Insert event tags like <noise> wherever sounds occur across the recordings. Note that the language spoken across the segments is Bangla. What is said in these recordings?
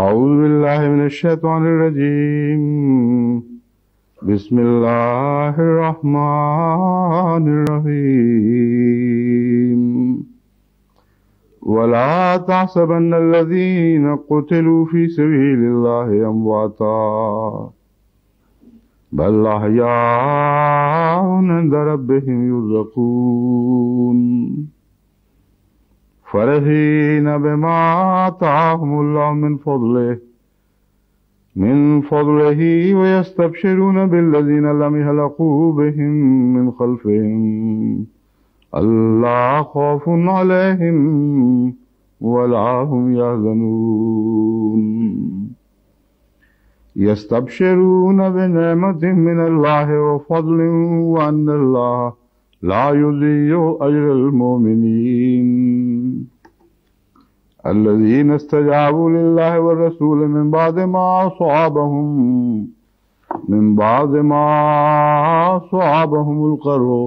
أعوذ بالله من الشيطان الرجيم بسم الله الرحمن الرحيم ولا تحسبن الذين قتلوا في سبيل الله أمواتا بل أحياء عند ربهم يرزقون فرحين بما آتاهم الله من فضله من فضله ويستبشرون بالذين لم يهلقوا بهم من خلفهم ألا خوف عليهم ولا هم يحزنون يستبشرون بنعمة من الله وفضل وأن الله لا يضيع أجر المؤمنين अल्लजीन इस्तजाबुल्लाह व रसूल मिन बाद मा सवाबहुम मिन बाद मा सवाबहुमुल करो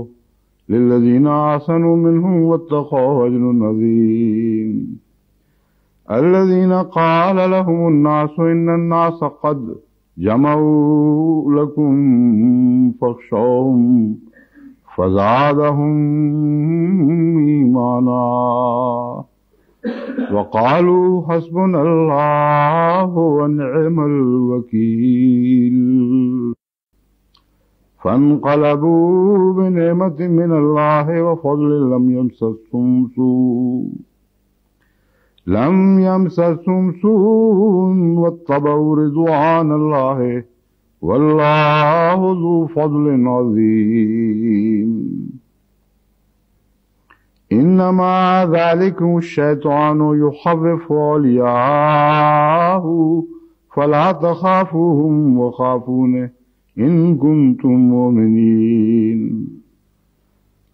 लिल्लजीन आसनु मिनहुम वत्तखौ अजरुन नजीम الذين قال لهم الناس إن الناس قد جمعوا لكم فاخشوهم فزادهم إيمانا وقالوا حسبنا الله ونعم الوكيل فانقلبوا بنعمة من الله وفضل لم يمسسهم سوء لم يمسسهم سوء واتبعوا رضوان الله والله ذو فضل عظيم إنما ذلكم الشيطان يخوف أولياءه فلا تخافوهم وخافون إن كنتم مؤمنين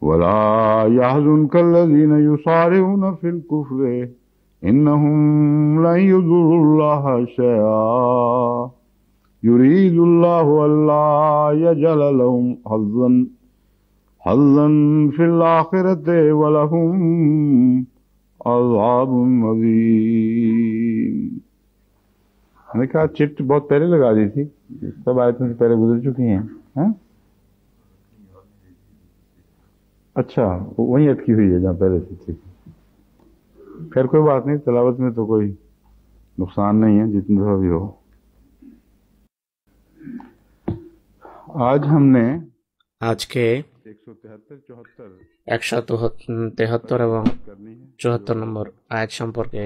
ولا يحزنك الذين يصارعون في الكفر إنهم لن يضروا الله شيئا يريد الله ألا يجعل لهم حظا हल्लन फिल आखिरत वलहुम अजाब मजीम हमने कहा चिट बहुत पहले लगा दी थी सब आयतों से पहले गुजर चुकी हैं है? अच्छा वहीं अटकी हुई है जहाँ पहले से थी खैर कोई बात नहीं तलावत में तो कोई नुकसान नहीं है जितनी दफा भी हो आज हमने आज के একশো তেহাত্তর এবং চুয়াত্তর নম্বর আয়াত সম্পর্কে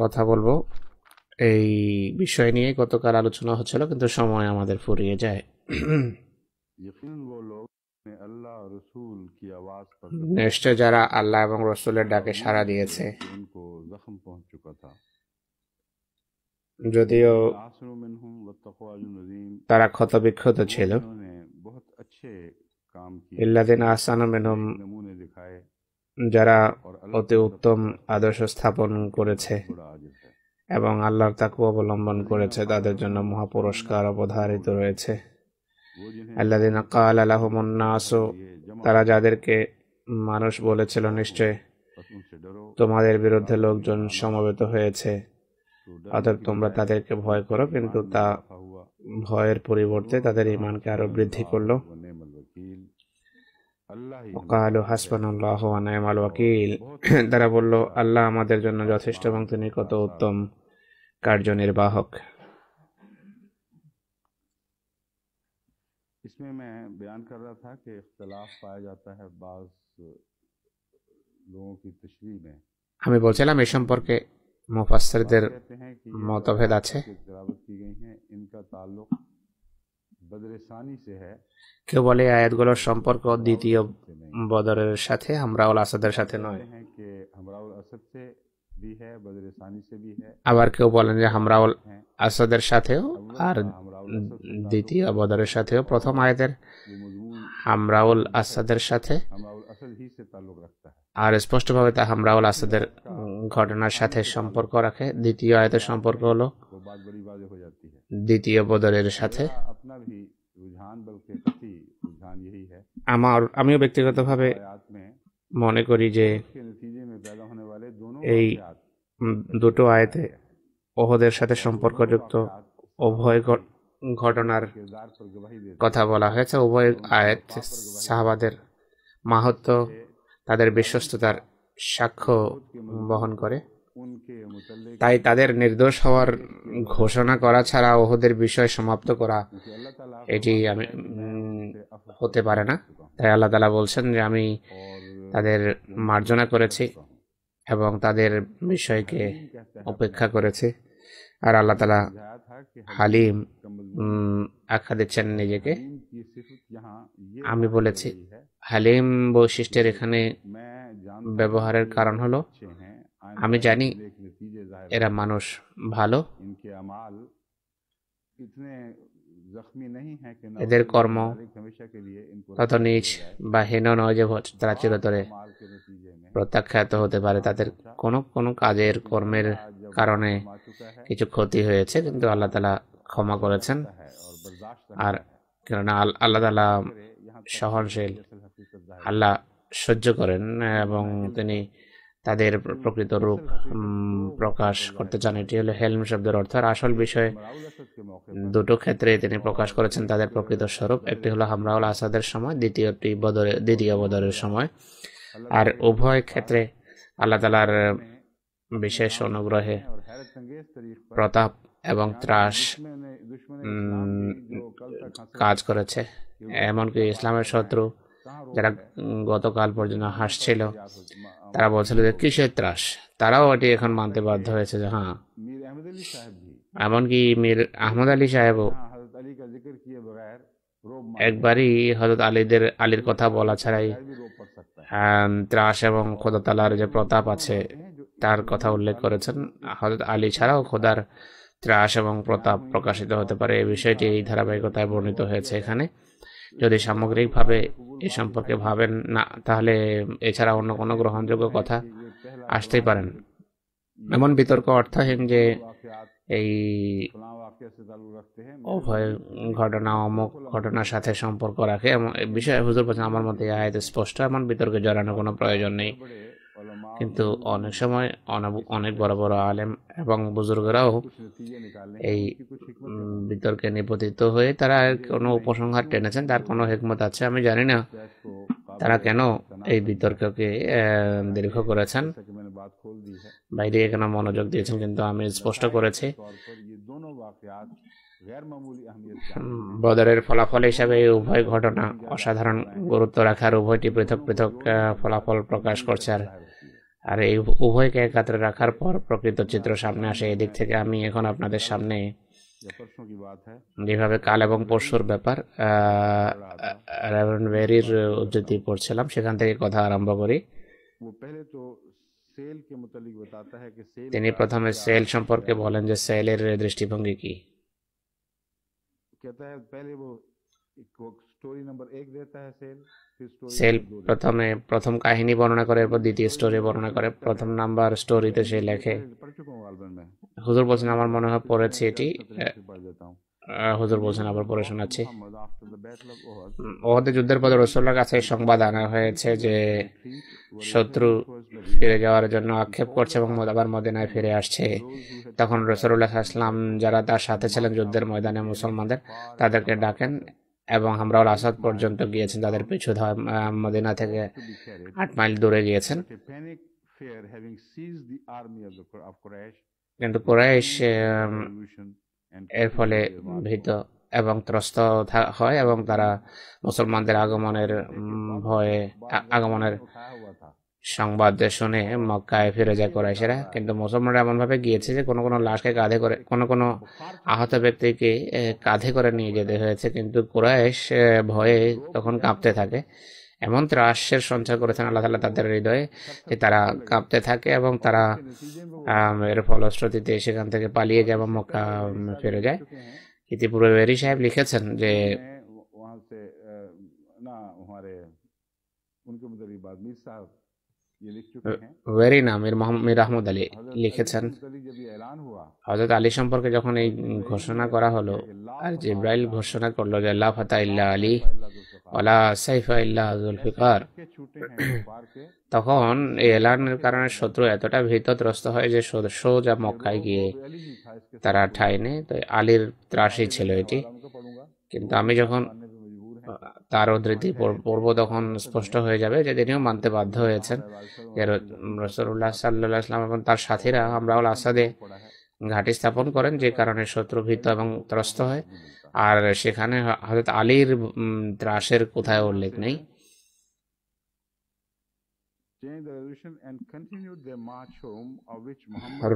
কথা বলবো এই বিষয় নিয়ে গতকাল আলোচনা হচ্ছিল কিন্তু সময় আমাদের ফুরিয়ে যায় নিশ্চয় যারা আল্লাহ এবং রসুলের ডাকে সাড়া দিয়েছে যদিও তারা ক্ষতবিক্ষত ছিল ইল্লাদিন মেনম যারা অতি উত্তম আদর্শ স্থাপন করেছে এবং আল্লাহর তাকু অবলম্বন করেছে তাদের জন্য মহাপুরস্কার অবধারিত রয়েছে আল্লাদিন কাল তারা যাদেরকে মানুষ বলেছিল নিশ্চয় তোমাদের বিরুদ্ধে লোকজন সমবেত হয়েছে অতএব তোমরা তাদেরকে ভয় করো কিন্তু তা ভয়ের পরিবর্তে তাদের ইমানকে আরো বৃদ্ধি করলো তারা বলল আল্লাহ আমাদের জন্য যথেষ্ট এবং তিনি কত উত্তম কার্যনির্বাহক আমি বলছিলাম এ সম্পর্কে মুফাসসিরদের মতভেদ আছে কেউ বলে আয়াতগুলোর সম্পর্ক দ্বিতীয় বদরের সাথে হামরাউল আসাদের সাথে নয় আবার কেউ বলেন যে হামরাউল আসাদের সাথেও আর দ্বিতীয় বদরের সাথেও প্রথম আয়াতের হামরাউল আসাদের সাথে আর স্পষ্টভাবে তা হামরাউল আসাদের ঘটনার সাথে সম্পর্ক রাখে দ্বিতীয় আয়াতের সম্পর্ক হলো দ্বিতীয় বদরের সাথে আমার আমিও ব্যক্তিগতভাবে মনে করি যে এই দুটো আয়তে ওহদের সাথে সম্পর্কযুক্ত উভয় ঘটনার কথা বলা হয়েছে উভয় আয়াত সাহাবাদের মাহাত্ম তাদের বিশ্বস্ততার সাক্ষ্য বহন করে তাই তাদের নির্দোষ হওয়ার ঘোষণা করা ছাড়া ওহদের বিষয় সমাপ্ত করা এটি আমি হতে পারে না তাই আল্লাহ তালা বলছেন যে আমি তাদের মার্জনা করেছি এবং তাদের বিষয়কে অপেক্ষা করেছি আর আল্লাহ তালা হালিম আখ্যা দিচ্ছেন নিজেকে ইয়ে আমি বলেছি হ্যাঁ? হালিম বৈশিষ্ট্যের এখানে ব্যবহারের কারণ হলো আমি জানি এরা মানুষ ভালো এদের কর্ম তত নিজ বা হীন নয় যে তারা চিরতরে প্রত্যাখ্যাত হতে পারে তাদের কোনো কোনো কাজের কর্মের কারণে কিছু ক্ষতি হয়েছে কিন্তু আল্লাহ তালা ক্ষমা করেছেন আর কেননা আল্লাহ তালা সহনশীল আল্লাহ সহ্য করেন এবং তিনি তাদের প্রকৃত রূপ প্রকাশ করতে চান এটি হলো হেলম শব্দের অর্থ আর আসল বিষয়ে দুটো ক্ষেত্রে তিনি প্রকাশ করেছেন তাদের প্রকৃত স্বরূপ একটি হলো হামরাউল আসাদের সময় দ্বিতীয়টি বদরে দ্বিতীয় বদরের সময় আর উভয় ক্ষেত্রে আল্লাহ তালার বিশেষ অনুগ্রহে প্রতাপ এবং ত্রাস কাজ করেছে এমনকি ইসলামের শত্রু যারা গতকাল পর্যন্ত হাসছিল তারা বলছিল যে কিসের ত্রাস তারাও এটি এখন মানতে বাধ্য হয়েছে যে হ্যাঁ এমনকি মীর আহমদ আলী সাহেবও একবারই হজরত আলীদের আলীর কথা বলা ছাড়াই ত্রাস এবং খোদা তালার যে প্রতাপ আছে তার কথা উল্লেখ করেছেন হজরত আলী ছাড়াও খোদার ত্রাস এবং প্রতাপ প্রকাশিত হতে পারে এই বিষয়টি এই ধারাবাহিকতায় বর্ণিত হয়েছে এখানে যদি সামগ্রিকভাবে এ সম্পর্কে ভাবেন না তাহলে এছাড়া অন্য কোনো গ্রহণযোগ্য কথা আসতেই পারেন এমন বিতর্ক অর্থহীন যে এই উভয় ঘটনা অমুক ঘটনার সাথে সম্পর্ক রাখে বিষয়ে হুজুর বলছেন আমার মতে আয়াত স্পষ্ট এমন বিতর্কে জড়ানোর কোনো প্রয়োজন নেই কিন্তু অনেক সময় অনেক বড় বড় আলেম এবং বুজুর্গরাও এই বিতর্কে নিপতিত হয়ে তারা কোনো উপসংহার টেনেছেন তার কোনো হেকমত আছে আমি জানি না তারা কেন এই বিতর্ককে দীর্ঘ করেছেন বাইরে এখানে মনোযোগ দিয়েছেন কিন্তু আমি স্পষ্ট করেছি ইয়ে বদরের ফলাফল হিসাবে এই উভয় ঘটনা অসাধারণ গুরুত্ব রাখার উভয়টি পৃথক পৃথক ফলাফল প্রকাশ করছে আর আর এই উভয়কে একাত্রে রাখার পর প্রকৃত চিত্র সামনে আসে এদিক থেকে আমি এখন আপনাদের সামনে যেভাবে কাল এবং পরশুর ব্যাপার ভেরির উদ্ধৃতি পড়ছিলাম সেখান থেকে কথা আরম্ভ করি তিনি প্রথমে সেল সম্পর্কে বলেন যে সেলের দৃষ্টিভঙ্গি কি সেল প্রথমে প্রথম কাহিনী বর্ণনা করে এরপর দ্বিতীয় স্টোরি বর্ণনা করে প্রথম নাম্বার স্টোরিতে সে লেখে হুজুর বলছেন আমার মনে হয় পড়েছি এটি হুজুর বলছেন আবার পড়ে শোনাচ্ছি ওহাদের যুদ্ধের পরে রসুল্লার কাছে সংবাদ আনা হয়েছে যে শত্রু ফিরে যাওয়ার জন্য আক্ষেপ করছে এবং আবার মদিনায় ফিরে আসছে তখন রসুল্লাহ আসলাম যারা তার সাথে ছিলেন যুদ্ধের ময়দানে মুসলমানদের তাদেরকে ডাকেন এবং আমরাও রাসাদ পর্যন্ত গিয়েছেন তাদের পিছু মদিনা থেকে আট মাইল দূরে গিয়েছেন কিন্তু কোরাইশ um, এর ফলে ভীত এবং ত্রস্ত হয় এবং তারা মুসলমানদের আগমনের ভয়ে আগমনের সংবাদ শুনে মক্কায় ফিরে যায় কোরাইশেরা কিন্তু মুসলমানরা এমনভাবে গিয়েছে যে কোনো কোনো লাশকে কাঁধে করে কোনো কোনো আহত ব্যক্তিকে কাঁধে করে নিয়ে যেতে হয়েছে কিন্তু কোরাইশ ভয়ে তখন কাঁপতে থাকে এমন ত্রাসের সঞ্চয় করেছেন আল্লাহ তালা তাদের হৃদয়ে যে তারা কাঁপতে থাকে এবং তারা এর ফলশ্রুতিতে সেখান থেকে পালিয়ে যায় এবং মক্কা ফিরে যায় ইতিপূর্বে বেরি সাহেব লিখেছেন যে না ওয়েরি না মীর মীর আহমদ আলী লিখেছেন হজরত আলী সম্পর্কে যখন এই ঘোষণা করা হলো আর জিব্রাইল ঘোষণা করলো যে আল্লাহ ফাতা ইল্লা আলী ওলা সাইফা ইল্লা জুলফিকার তখন এই এলানের কারণে শত্রু এতটা ভীতত্রস্ত হয় যে সোজা মক্কায় গিয়ে তারা ঠায়নি নেয় তো আলীর ত্রাসই ছিল এটি কিন্তু আমি যখন তারও ধৃতি মানে পর্ব তখন স্পষ্ট হয়ে যাবে যে তিনিও মানতে বাধ্য হয়েছেন যে রসুল্লাহ সাল্লাহ এবং তার সাথীরা আমরাউল আসাদে ঘাঁটি স্থাপন করেন যে কারণে শত্রু ভীত এবং ত্রস্ত হয় আর সেখানে হজরত আলীর ত্রাসের কোথায় উল্লেখ নেই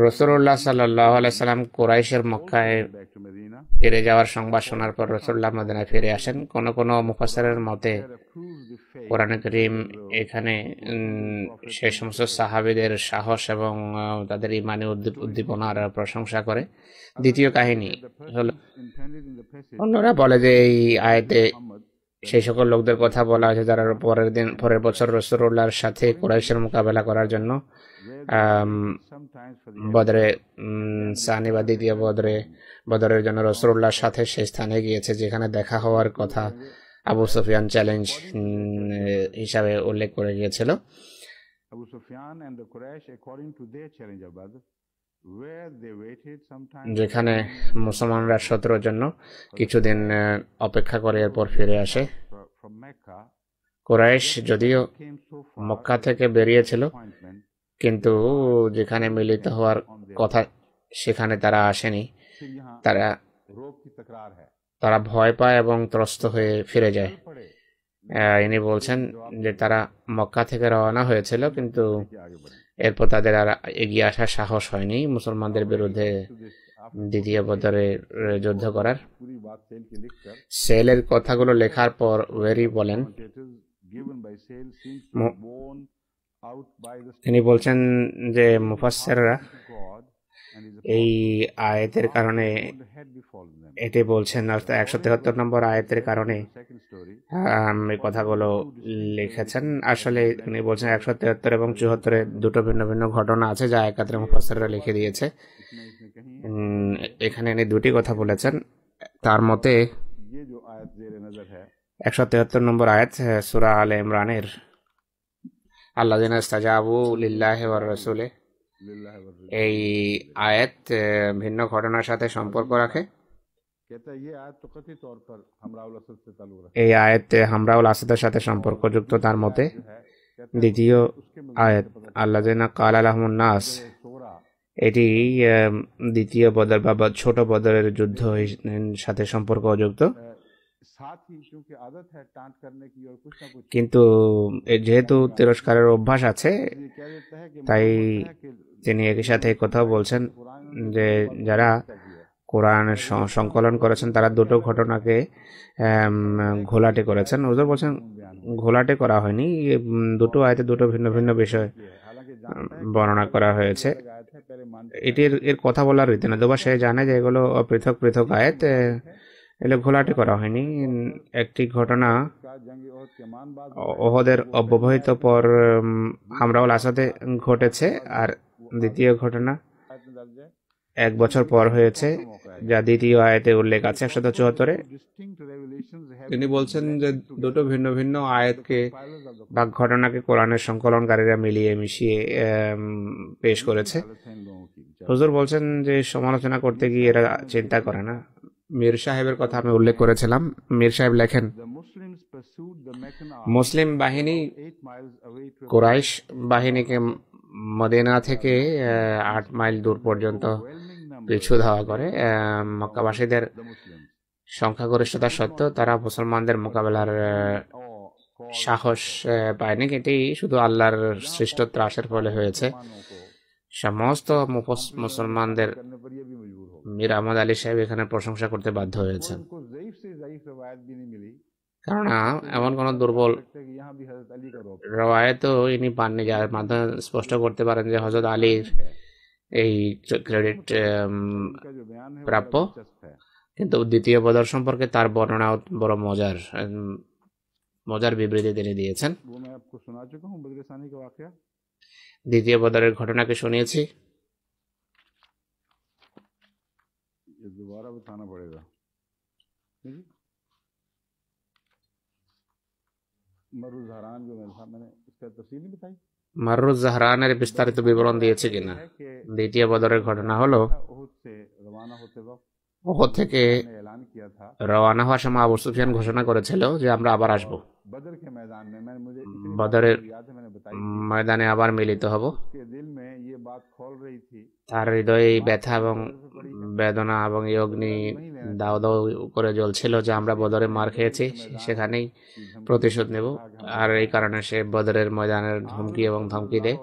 রসুল্লাহ সাল্লাম কোরাইশের মক্কায় ফিরে যাওয়ার সংবাদ শোনার পর রসুল্লাহ মদিনায় ফিরে আসেন কোন কোন মুফাসারের মতে কোরআন করিম এখানে সে সমস্ত সাহাবিদের সাহস এবং তাদের ইমানি উদ্দীপনার প্রশংসা করে দ্বিতীয় কাহিনী হল অন্যরা বলে যে এই আয়তে সেই সকল লোকদের কথা বলা হয়েছে যারা পরের দিন পরের বছর রসুল্লাহর সাথে কোরাইশের মোকাবেলা করার জন্য বদরে সানি বা দ্বিতীয় বদরে বদরের জন্য রসুল্লাহর সাথে সেই স্থানে গিয়েছে যেখানে দেখা হওয়ার কথা আবু সুফিয়ান চ্যালেঞ্জ হিসাবে উল্লেখ করে গিয়েছিল Abu Sufyan and the Quraysh according to their challenge of Badr যেখানে মুসলমানরা শত্রুর জন্য কিছুদিন অপেক্ষা করে এরপর ফিরে আসে কোরাইশ যদিও মক্কা থেকে বেরিয়েছিল কিন্তু যেখানে মিলিত হওয়ার কথা সেখানে তারা আসেনি তারা তারা ভয় পায় এবং ত্রস্ত হয়ে ফিরে যায় ইনি বলছেন যে তারা মক্কা থেকে রওনা হয়েছিল কিন্তু এরপর তাদের আর এগিয়ে আসার সাহস হয়নি মুসলমানদের বিরুদ্ধে দ্বিতীয় বদরে যুদ্ধ করার সেলের কথাগুলো লেখার পর ওয়েরি বলেন তিনি বলছেন যে মুফাসেররা এই আয়াতের কারণে এতে বলছেন একশো তেহাত্তর নম্বর আয়াতের কারণে এই কথাগুলো লিখেছেন আসলে তিনি বলছেন একশো তেহাত্তর এবং চুহাত্তরে দুটো ভিন্ন ভিন্ন ঘটনা আছে যা একাত্রে মুফাসেরা লিখে দিয়েছে এখানে ইনি দুটি কথা বলেছেন তার মতে একশো তেহাত্তর নম্বর আয়াত সুরা আল ইমরানের আল্লাহ দিন লিল্লাহ রসুলে এই আয়াত ভিন্ন ঘটনার সাথে সম্পর্ক রাখে এই আয়াতে হামরাউল আসাদের সাথে সম্পর্কযুক্ত তার মতে দ্বিতীয় আয়াত আল্লাহ কাল আলহমুল নাস এটি দ্বিতীয় বদর বা ছোট বদরের যুদ্ধ সাথে সম্পর্কযুক্ত কিন্তু যেহেতু তিরস্কারের অভ্যাস আছে তাই তিনি একই সাথে কথা বলছেন যে যারা কোরআন সংকলন করেছেন তারা দুটো ঘটনাকে ঘোলাটে করেছেন ওদের বলছেন ঘোলাটে করা হয়নি দুটো আয়তে দুটো ভিন্ন ভিন্ন বিষয় বর্ণনা করা হয়েছে এটির এর কথা বলার রীতি না দুবার সে জানে যে এগুলো পৃথক পৃথক আয়াত এগুলো ঘোলাটে করা হয়নি একটি ঘটনা ওহদের অব্যবহিত পর আমরাও আসাদে ঘটেছে আর দ্বিতীয় ঘটনা এক বছর পর হয়েছে যা দ্বিতীয় আয়াতে উল্লেখ আছে একশত চুয়াত্তরে তিনি বলছেন যে দুটো ভিন্ন ভিন্ন আয়াতকে বা ঘটনাকে কোরআনের সংকলনকারীরা মিলিয়ে মিশিয়ে পেশ করেছে হুজুর বলছেন যে সমালোচনা করতে গিয়ে এরা চিন্তা করে না মীর সাহেবের কথা আমি উল্লেখ করেছিলাম মীর সাহেব লেখেন মুসলিম বাহিনী কোরাইশ বাহিনীকে মদিনা থেকে আট মাইল দূর পর্যন্ত পিছু ধাওয়া করে মক্কাবাসীদের সংখ্যাগরিষ্ঠতা সত্ত্বেও তারা মুসলমানদের মোকাবেলার সাহস পায়নি এটি শুধু আল্লাহর সৃষ্ট ত্রাসের ফলে হয়েছে সমস্ত মুসলমানদের মীর আহমদ আলী সাহেব এখানে প্রশংসা করতে বাধ্য হয়েছেন কেননা এমন কোন দুর্বল রওয়ায়তও ইনি পাননি যার মাধ্যমে স্পষ্ট করতে পারেন যে হজরত আলীর এই ক্রেডিট প্রাপ্য কিন্তু দ্বিতীয় বদর সম্পর্কে তার বর্ণনা বড় মজার মজার বিবৃতি তিনি দিয়েছেন দ্বিতীয় বদরের ঘটনাকে শুনিয়েছি दोबारा बताना पड़ेगा मरुजहरान जो मेरे साथ মাররুজ জাহরানের বিস্তারিত বিবরণ দিয়েছে কিনা দ্বিতীয় বদরের ঘটনা হলো ওহদ থেকে রওয়ানা হওয়ার সময় আবু সুফিয়ান ঘোষণা করেছিল যে আমরা আবার আসব বদরের ময়দানে আবার মিলিত হব তার হৃদয়ে ব্যথা এবং বেদনা এবং এই অগ্নি দাও দাও করে জ্বলছিল যে আমরা বদরে মার খেয়েছি সেখানেই প্রতিশোধ নেব আর এই কারণে সে বদরের ময়দানের ধমকি এবং ধমকি দেয়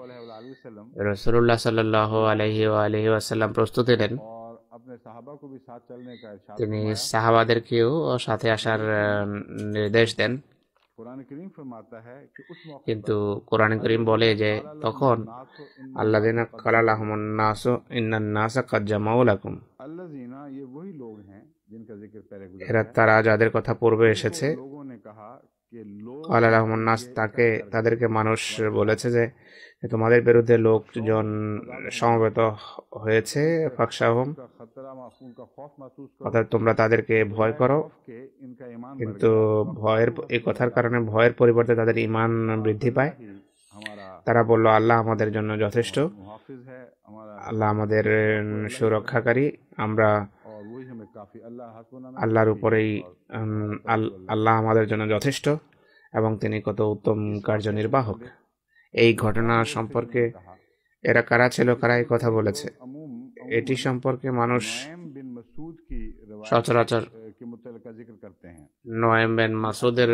রসুল্লাহ সাল্লাহ আলহি আলহি আসাল্লাম প্রস্তুতি নেন তিনি সাহাবাদেরকেও সাথে আসার নির্দেশ দেন কিন্তু কোরআন করিম বলে যে তখন আল্লাহ দিনা ইয়ে এরা তারা যাদের কথা পূর্বে এসেছে আল্লাহ ইয়ে তাকে তাদেরকে মানুষ বলেছে যে তোমাদের বিরুদ্ধে লোকজন সমবেত হয়েছে ফাকসাহম অর্থাৎ তোমরা তাদেরকে ভয় করো কিন্তু ভয়ের এই কথার কারণে ভয়ের পরিবর্তে তাদের ইমান বৃদ্ধি পায় তারা বলল আল্লাহ আমাদের জন্য যথেষ্ট আল্লাহ আমাদের সুরক্ষাকারী আমরা আল্লাহর উপরেই আল্লাহ আমাদের জন্য যথেষ্ট এবং তিনি কত উত্তম কার্যনির্বাহক এই ঘটনা সম্পর্কে এরা কারা ছিল কারা এই কথা বলেছে এটি সম্পর্কে মানুষ সচরাচর বেন মাসুদের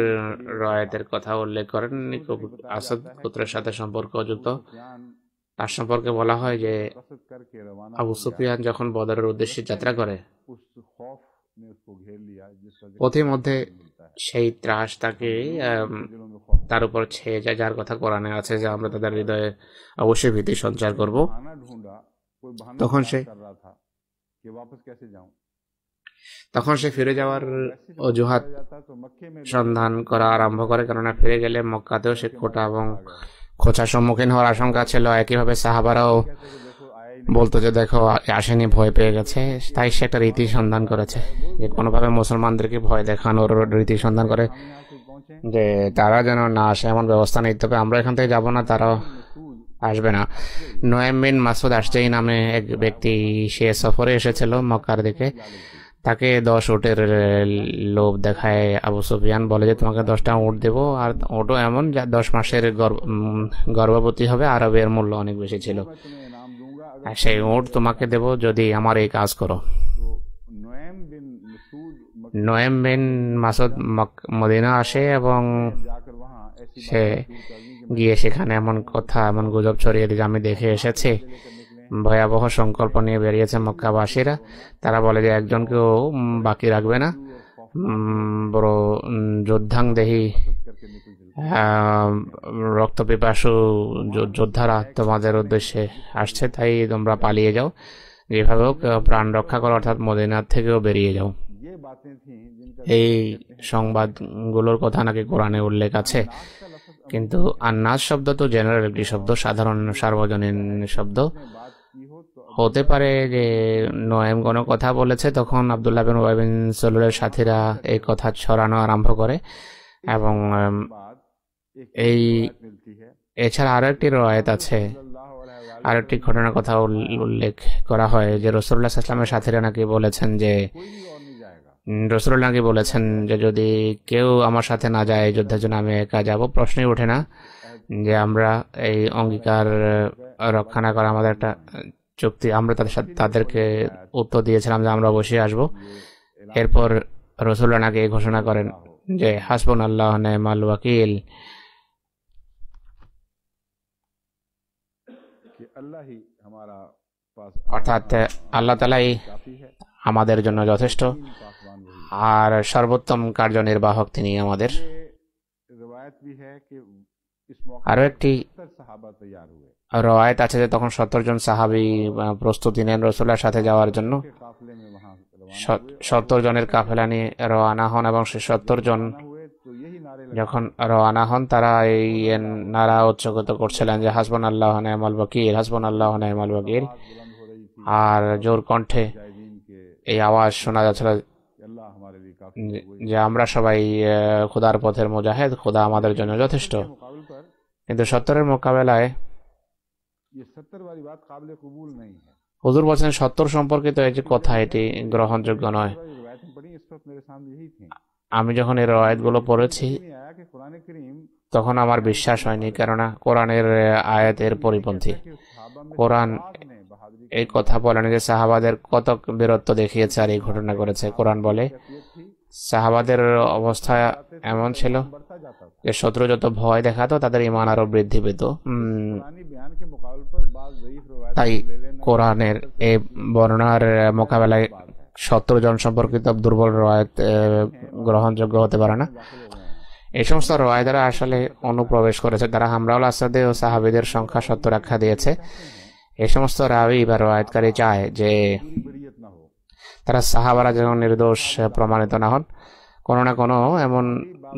কথা উল্লেখ করেন আসাদ পুত্রের সাথে তার সম্পর্কে বলা হয় যে আবু সুফিয়ান যখন বদরের উদ্দেশ্যে যাত্রা করে পথিমধ্যে সেই ত্রাস তাকে তার উপর ছেয়ে যায় যার কথা কোরআনে আছে যে আমরা তাদের হৃদয়ে অবশ্যই ভীতি সঞ্চার করব তখন সে তখন সে ফিরে যাওয়ার অজুহাত সন্ধান করা আরম্ভ করে কেননা ফিরে গেলে মক্কাতেও সে খোটা এবং খোঁচার সম্মুখীন হওয়ার আশঙ্কা ছিল একইভাবে সাহাবারাও বলতো যে দেখো আসেনি ভয় পেয়ে গেছে তাই সে একটা রীতি সন্ধান করেছে যে কোনোভাবে মুসলমানদেরকে ভয় দেখানোর রীতি সন্ধান করে যে তারা যেন না আসে এমন ব্যবস্থা নিতে হবে আমরা এখান থেকে যাব না তারাও আসবে না নয়েম বিন মাসুদ আসছেই নামে এক ব্যক্তি সে সফরে এসেছিল মক্কার দিকে তাকে দশ ওটের লোভ দেখায় আবু সুফিয়ান বলে যে তোমাকে দশটা ওট দেবো আর ওটও এমন যা দশ মাসের গর্ভবতী হবে আরবের মূল্য অনেক বেশি ছিল সেই ওট তোমাকে দেব যদি আমার এই কাজ করো নয়েম বিন মাসুদ মদিনা আসে এবং সে গিয়ে সেখানে এমন কথা এমন গুজব ছড়িয়ে দিকে আমি দেখে এসেছি ভয়াবহ সংকল্প নিয়ে বেরিয়েছে মক্কাবাসীরা তারা বলে যে একজনকেও বাকি রাখবে না বড় যোদ্ধাং দেহি রক্ত পিপাসু যোদ্ধারা তোমাদের উদ্দেশ্যে আসছে তাই তোমরা পালিয়ে যাও যেভাবে হোক প্রাণ রক্ষা করো অর্থাৎ মদিনার থেকেও বেরিয়ে যাও এই সংবাদগুলোর কথা নাকি কোরআনে উল্লেখ আছে কিন্তু আন্নাস শব্দ তো জেনারেল একটি শব্দ সাধারণ সার্বজনীন শব্দ হতে পারে যে নয়েম কোনো কথা বলেছে তখন আবদুল্লাহ বিন বিন সলুলের সাথীরা এই কথা ছড়ানো আরম্ভ করে এবং এই এছাড়া আরও একটি রয়েত আছে আর একটি ঘটনার কথা উল্লেখ করা হয় যে রসুল্লাহ ইসলামের সাথীরা নাকি বলেছেন যে রসুল্লাহ নাকি বলেছেন যে যদি কেউ আমার সাথে না যায় যুদ্ধের জন্য আমি একা যাব প্রশ্নই ওঠে না যে আমরা এই অঙ্গীকার রক্ষা না করা আমাদের একটা চুক্তি আমরা তাদের সাথে তাদেরকে উত্তর দিয়েছিলাম যে আমরা অবশ্যই আসব এরপর রসুল্লা নাকি ঘোষণা করেন যে হাসবন আল্লাহ নেমাল ওয়াকিল অর্থাৎ আল্লাহ তালাই আমাদের জন্য যথেষ্ট আর সর্বোত্তম কার্যনির্বাহক তিনি আমাদের আরো একটি রওয়ায়ত আছে যে তখন সত্তর জন সাহাবি প্রস্তুতি নেন রসুলের সাথে যাওয়ার জন্য সত্তর জনের কাফেলা নিয়ে রওয়ানা হন এবং সে সত্তর জন যখন রওয়ানা হন তারা এই নারা উচ্চগত করছিলেন যে হাসবান আল্লাহ নেমাল বকির হাসবান আল্লাহ নেমাল বকির আর জোর কণ্ঠে এই আওয়াজ শোনা যাচ্ছিল যে আমরা সবাই খুদার পথের মুজাহেদ খুদা আমাদের জন্য যথেষ্ট কিন্তু সত্তরের মোকাবেলায় হুজুর বলছেন সত্তর সম্পর্কিত একটি কথা এটি গ্রহণযোগ্য নয় আমি যখন এই আয়াতগুলো পড়েছি তখন আমার বিশ্বাস হয়নি কেননা কোরআনের আয়াতের পরিপন্থী কোরআন এই কথা বলেন যে সাহাবাদের কত বীরত্ব দেখিয়েছে আর এই ঘটনা করেছে কোরআন বলে সাহাবাদের অবস্থা এমন ছিল যে শত্রু যত ভয় দেখাতো তাদের ইমান আরো বৃদ্ধি পেত তাই কোরআনের এ বর্ণার মোকাবেলায় সত্তর জন সম্পর্কিত দুর্বল রয়াত গ্রহণযোগ্য হতে পারে না এই সমস্ত রয় দ্বারা আসলে অনুপ্রবেশ করেছে তারা হামরাউল আসাদে ও সাহাবিদের সংখ্যা সত্তর আখ্যা দিয়েছে এ সমস্ত রাবি বা রয়াতকারী চায় যে তারা সাহাবারা যেন নির্দোষ প্রমাণিত না হন কোনো না কোনো এমন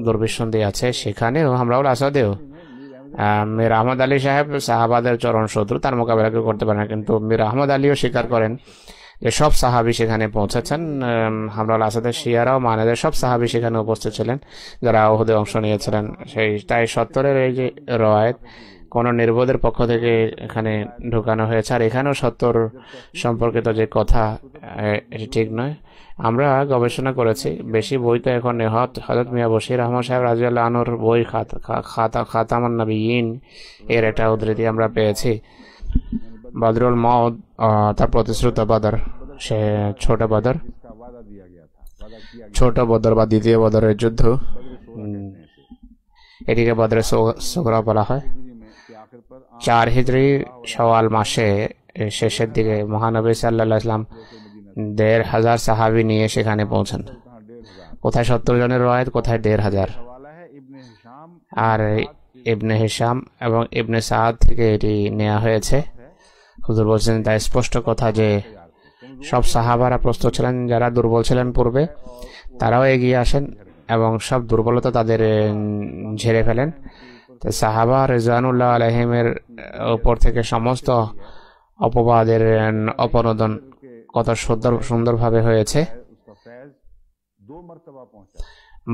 দুর্বিসন্ধি আছে সেখানেও হামরাউল আসাদেও মীর আহমদ আলী সাহেব সাহাবাদের চরণ শত্রু তার মোকাবেলা কেউ করতে পারে না কিন্তু মীর আহমদ আলীও স্বীকার করেন যে সব সাহাবি সেখানে পৌঁছেছেন হামরাল আসাদের শিয়ারাও মানেদের সব সাহাবি সেখানে উপস্থিত ছিলেন যারা ওহদে অংশ নিয়েছিলেন সেই তাই সত্তরের এই যে রয়েত কোনো নির্বোধের পক্ষ থেকে এখানে ঢুকানো হয়েছে আর এখানেও সত্তর সম্পর্কিত যে কথা এটি ঠিক নয় আমরা গবেষণা করেছি বেশি বই তো এখন নেহত হজরত মিয়া বশির আহমদ সাহেব রাজিউল্লাহ আনোর বই খাতা খাতামান ইন এর একটা উদ্ধৃতি আমরা পেয়েছি বাদরুল মদ তার প্রতিশ্রুত বদর সে ছোট বদর ছোট বদর বা দ্বিতীয় বদরের যুদ্ধ এটিকে বদরে সোগরা বলা হয় চার হিজড়ি সওয়াল মাসে শেষের দিকে মহানবী সাল্লাহ ইসলাম দেড় হাজার সাহাবি নিয়ে সেখানে পৌঁছান কোথায় সত্তর জনের রয়েত কোথায় দেড় হাজার আর ইবনে হিসাম এবং ইবনে সাহাদ থেকে এটি নেওয়া হয়েছে হুজুর বলছেন তা স্পষ্ট কথা যে সব সাহাবারা প্রস্তুত ছিলেন যারা দুর্বল ছিলেন পূর্বে তারাও এগিয়ে আসেন এবং সব দুর্বলতা তাদের ঝেড়ে ফেলেন সাহাবা রেজানুল্লাহ আলহিমের ওপর থেকে সমস্ত অপবাদের অপনোদন কত সুন্দর সুন্দরভাবে হয়েছে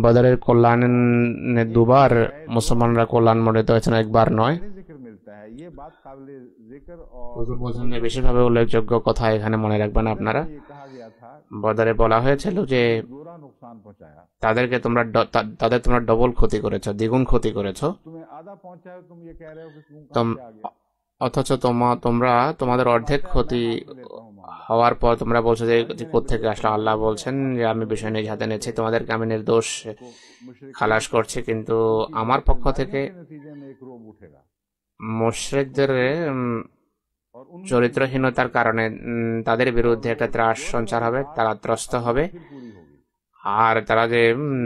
বদরের কল্যাণে দুবার মুসলমানরা কল্যাণ মণ্ডিত হয়েছেন একবার নয় বিশেষভাবে উল্লেখযোগ্য কথা এখানে মনে রাখবেন আপনারা বদরে বলা হয়েছিল যে তাদেরকে তোমরা তাদের তোমরা ডবল ক্ষতি করেছো দ্বিগুণ ক্ষতি করেছো অথচ তোমরা তোমাদের অর্ধেক ক্ষতি হওয়ার পর তোমরা বলছো যে হ্যাঁ, হ্যাঁ, কোথেকে হ্যাঁ। আসলো আল্লাহ বলছেন যে আমি বিষয় নিজ হাতে নিয়েছি তোমাদেরকে আমি নির্দোষ খালাস করছি কিন্তু আমার পক্ষ থেকে মুশ্রিকদের চরিত্রহীনতার কারণে তাদের বিরুদ্ধে একটা ত্রাস সঞ্চার হবে তারা ত্রস্ত হবে আর তারা যে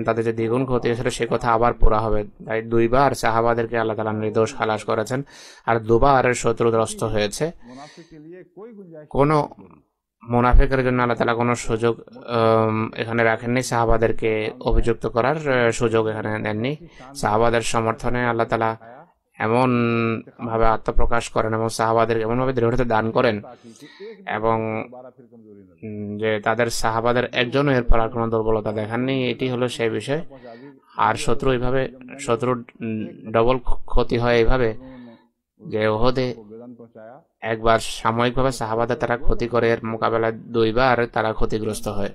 তাদের যে দ্বিগুণ ক্ষতি হয়েছিল সে কথা আবার পুরা হবে তাই দুইবার সাহাবাদেরকে আল্লাহ তালা নির্দোষ খালাস করেছেন আর দুবার শত্রুগ্রস্ত হয়েছে কোনো মোনাফেকের জন্য আল্লাহ তালা কোনো সুযোগ এখানে রাখেননি সাহাবাদেরকে অভিযুক্ত করার সুযোগ এখানে দেননি সাহাবাদের সমর্থনে আল্লাহ তালা এমনভাবে আত্মপ্রকাশ করেন এবং সাহাবাদের এমনভাবে দৃঢ়তা দান করেন এবং যে তাদের সাহাবাদের একজনও এরপর আর কোনো দুর্বলতা দেখাননি এটি হলো সেই বিষয় আর শত্রু এইভাবে শত্রুর ডবল ক্ষতি হয় এইভাবে যে ওহদে একবার সাময়িকভাবে সাহাবাদা তারা ক্ষতি করে এর মোকাবেলায় দুইবার তারা ক্ষতিগ্রস্ত হয়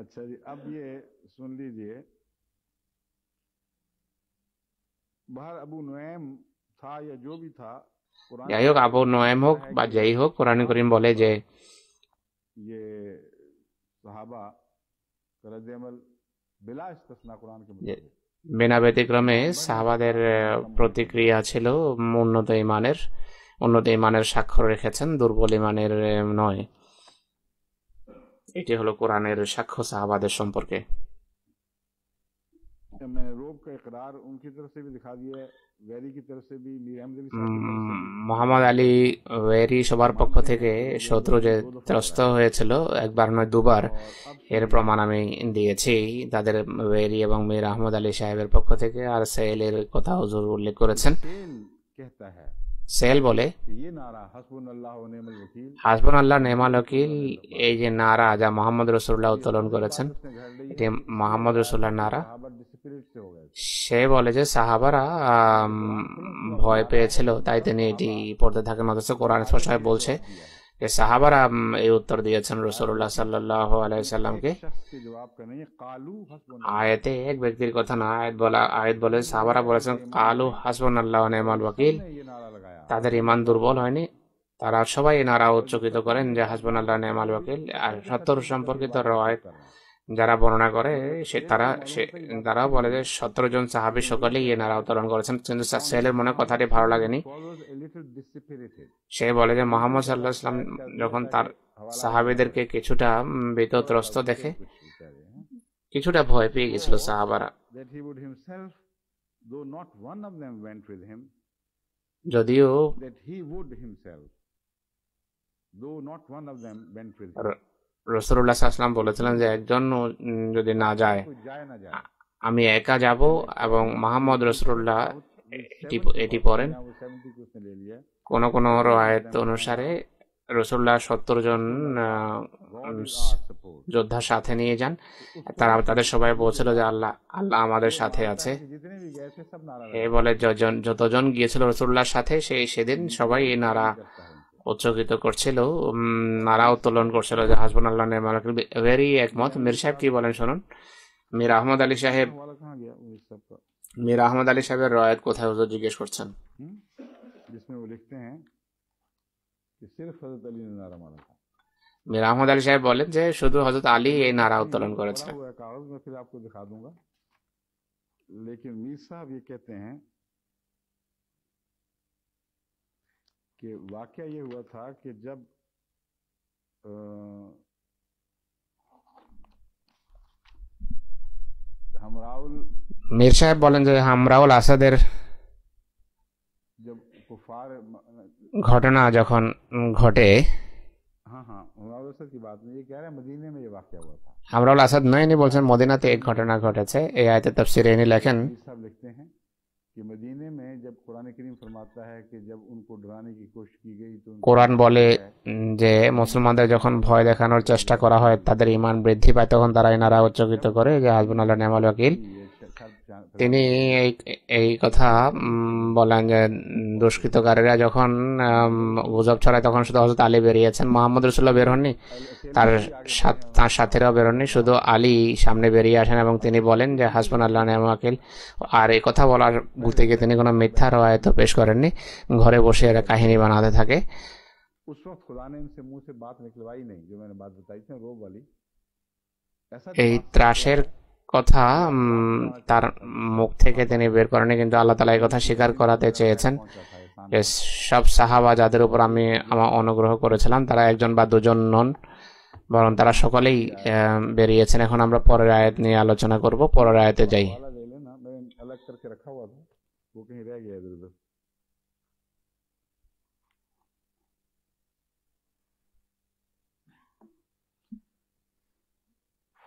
अच्छा जी अब ये सुन लीजिए बाहर अबू नुएम था या जो भी था যাই হোক আবু নয়েম হোক বা যাই হোক কোরআন করিম বলে যে ইয়ে সাহাবা রাজ আমল বিলা ইস্তিসনা কোরআন কে বিনা ব্যতিক্রমে সাহাবাদের প্রতিক্রিয়া ছিল উন্নত ইমানের উন্নত ইমানের স্বাক্ষর রেখেছেন দুর্বল ইমানের নয় এটি হলো কোরআনের সাক্ষ্য সাহাবাদের সম্পর্কে মোহাম্মদ আলী ওয়েরি সবার পক্ষ থেকে শত্রু যে ত্রস্ত হয়েছিল একবার নয় দুবার এর প্রমাণ আমি দিয়েছি তাদের ওয়েরি এবং মীর আহমদ আলী সাহেবের পক্ষ থেকে আর এর কথা হুজুর উল্লেখ করেছেন সেল বলে হাসবুন আল্লাহ নেমাল ওকিল এই যে নারা যা মোহাম্মদ রসুল্লাহ উত্তোলন করেছেন এটি মোহাম্মদ রসুল্লাহ নারা সে বলে যে সাহাবারা ভয় পেয়েছিল তাই তিনি এটি পড়তে থাকেন অথচ কোরআন স্পষ্ট বলছে যে সাহাবারা এই উত্তর দিয়েছেন রসুল্লাহ সাল্লাহ আলাইসাল্লামকে আয়তে এক ব্যক্তির কথা না আয়ত বলা আয়ত বলে সাহাবারা বলেছেন কালু হাসবান আল্লাহ নেমাল ওয়াকিল তাদের ইমান দুর্বল হয়নি তারা সবাই নারা উচ্চকিত করেন যে হাসবান আল্লাহ নেমাল ওয়াকিল আর সত্তর সম্পর্কিত রয়েত যারা বর্ণনা করে সে তারা সে তারাও বলে যে সতেরো জন সাহাবি সকলেই এনারা অবতরণ করেছেন কিন্তু সাহেলের মনে কথাটি ভালো লাগেনি সে বলে যে মোহাম্মদ সাল্লাহ ইসলাম যখন তার সাহাবিদেরকে কিছুটা বিতত্রস্ত দেখে কিছুটা ভয় পেয়ে গেছিল সাহাবারা যদিও বলেছিলেন যে একজন যদি না যায় আমি একা যাব এবং মোহাম্মদ রসুল্লাহ এটি এটি পড়েন কোন কোন রায়ত অনুসারে রসুল্লাহ সত্তর জন যোদ্ধা সাথে নিয়ে যান তারা তাদের সবাই বলছিল যে আল্লাহ আল্লাহ আমাদের সাথে আছে এ বলে যতজন গিয়েছিল রসুল্লাহর সাথে সেই সেদিন সবাই এই নারা উচ্চকিত করছিল নারা উত্তোলন করছিল যে হাসবান আল্লাহ ভেরি একমত মীর সাহেব কি বলেন শুনুন মীর আহমদ আলী সাহেব হ্যাঁ, মীর আহমদ আলী সাহেবের রয়াত কোথায় হুজুর জিজ্ঞেস করছেন হ্যাঁ। মীর আহমদ আলী সাহেব বলেন যে শুধু হজরত আলী এই নারা উত্তোলন করেছে লেকিন মীর সাহেব ये कहते हैं कि वाक्य ये हुआ था कि जब हमराउल मीर साहब बोलें हमराउल आसादर घटना जखन घटे हाँ हाँ हमराउल आसाद की बात नहीं ये कह रहे हैं मदीने में ये आसाद नहीं नहीं मदीना तो एक घटना घटे थे ये आयत लिखें सब लिखते हैं কোরআন বলে যে মুসলমানদের যখন ভয় দেখানোর চেষ্টা করা হয় তাদের ইমান বৃদ্ধি পায় তখন তারা এনারা উচ্চকিত করে যে হাজবুন আল্লাহ নেমাল ওয়াকিল তিনি এই এই কথা বলেন যে দুষ্কৃতকারীরা যখন গুজব ছড়ায় তখন শুধু হজরত আলী বেরিয়েছেন মোহাম্মদ রসুল্লাহ বের হননি তার তার সাথীরাও হননি শুধু আলী সামনে বেরিয়ে আসেন এবং তিনি বলেন যে হাসবান আল্লাহ নেমাকিল আর এই কথা বলার বলতে গিয়ে তিনি কোনো মিথ্যা রয়ায়ত পেশ করেননি ঘরে বসে এরা কাহিনী বানাতে থাকে মানে এই ত্রাসের কথা তার মুখ থেকে তিনি বের করেনি কিন্তু আল্লাহ তালা এই কথা স্বীকার করাতে চেয়েছেন সব সাহাবা যাদের উপর আমি আমার অনুগ্রহ করেছিলাম তারা একজন বা দুজন নন বরং তারা সকলেই বেরিয়েছেন এখন আমরা পরের আয়াত নিয়ে আলোচনা করব পরের আয়াতে যাই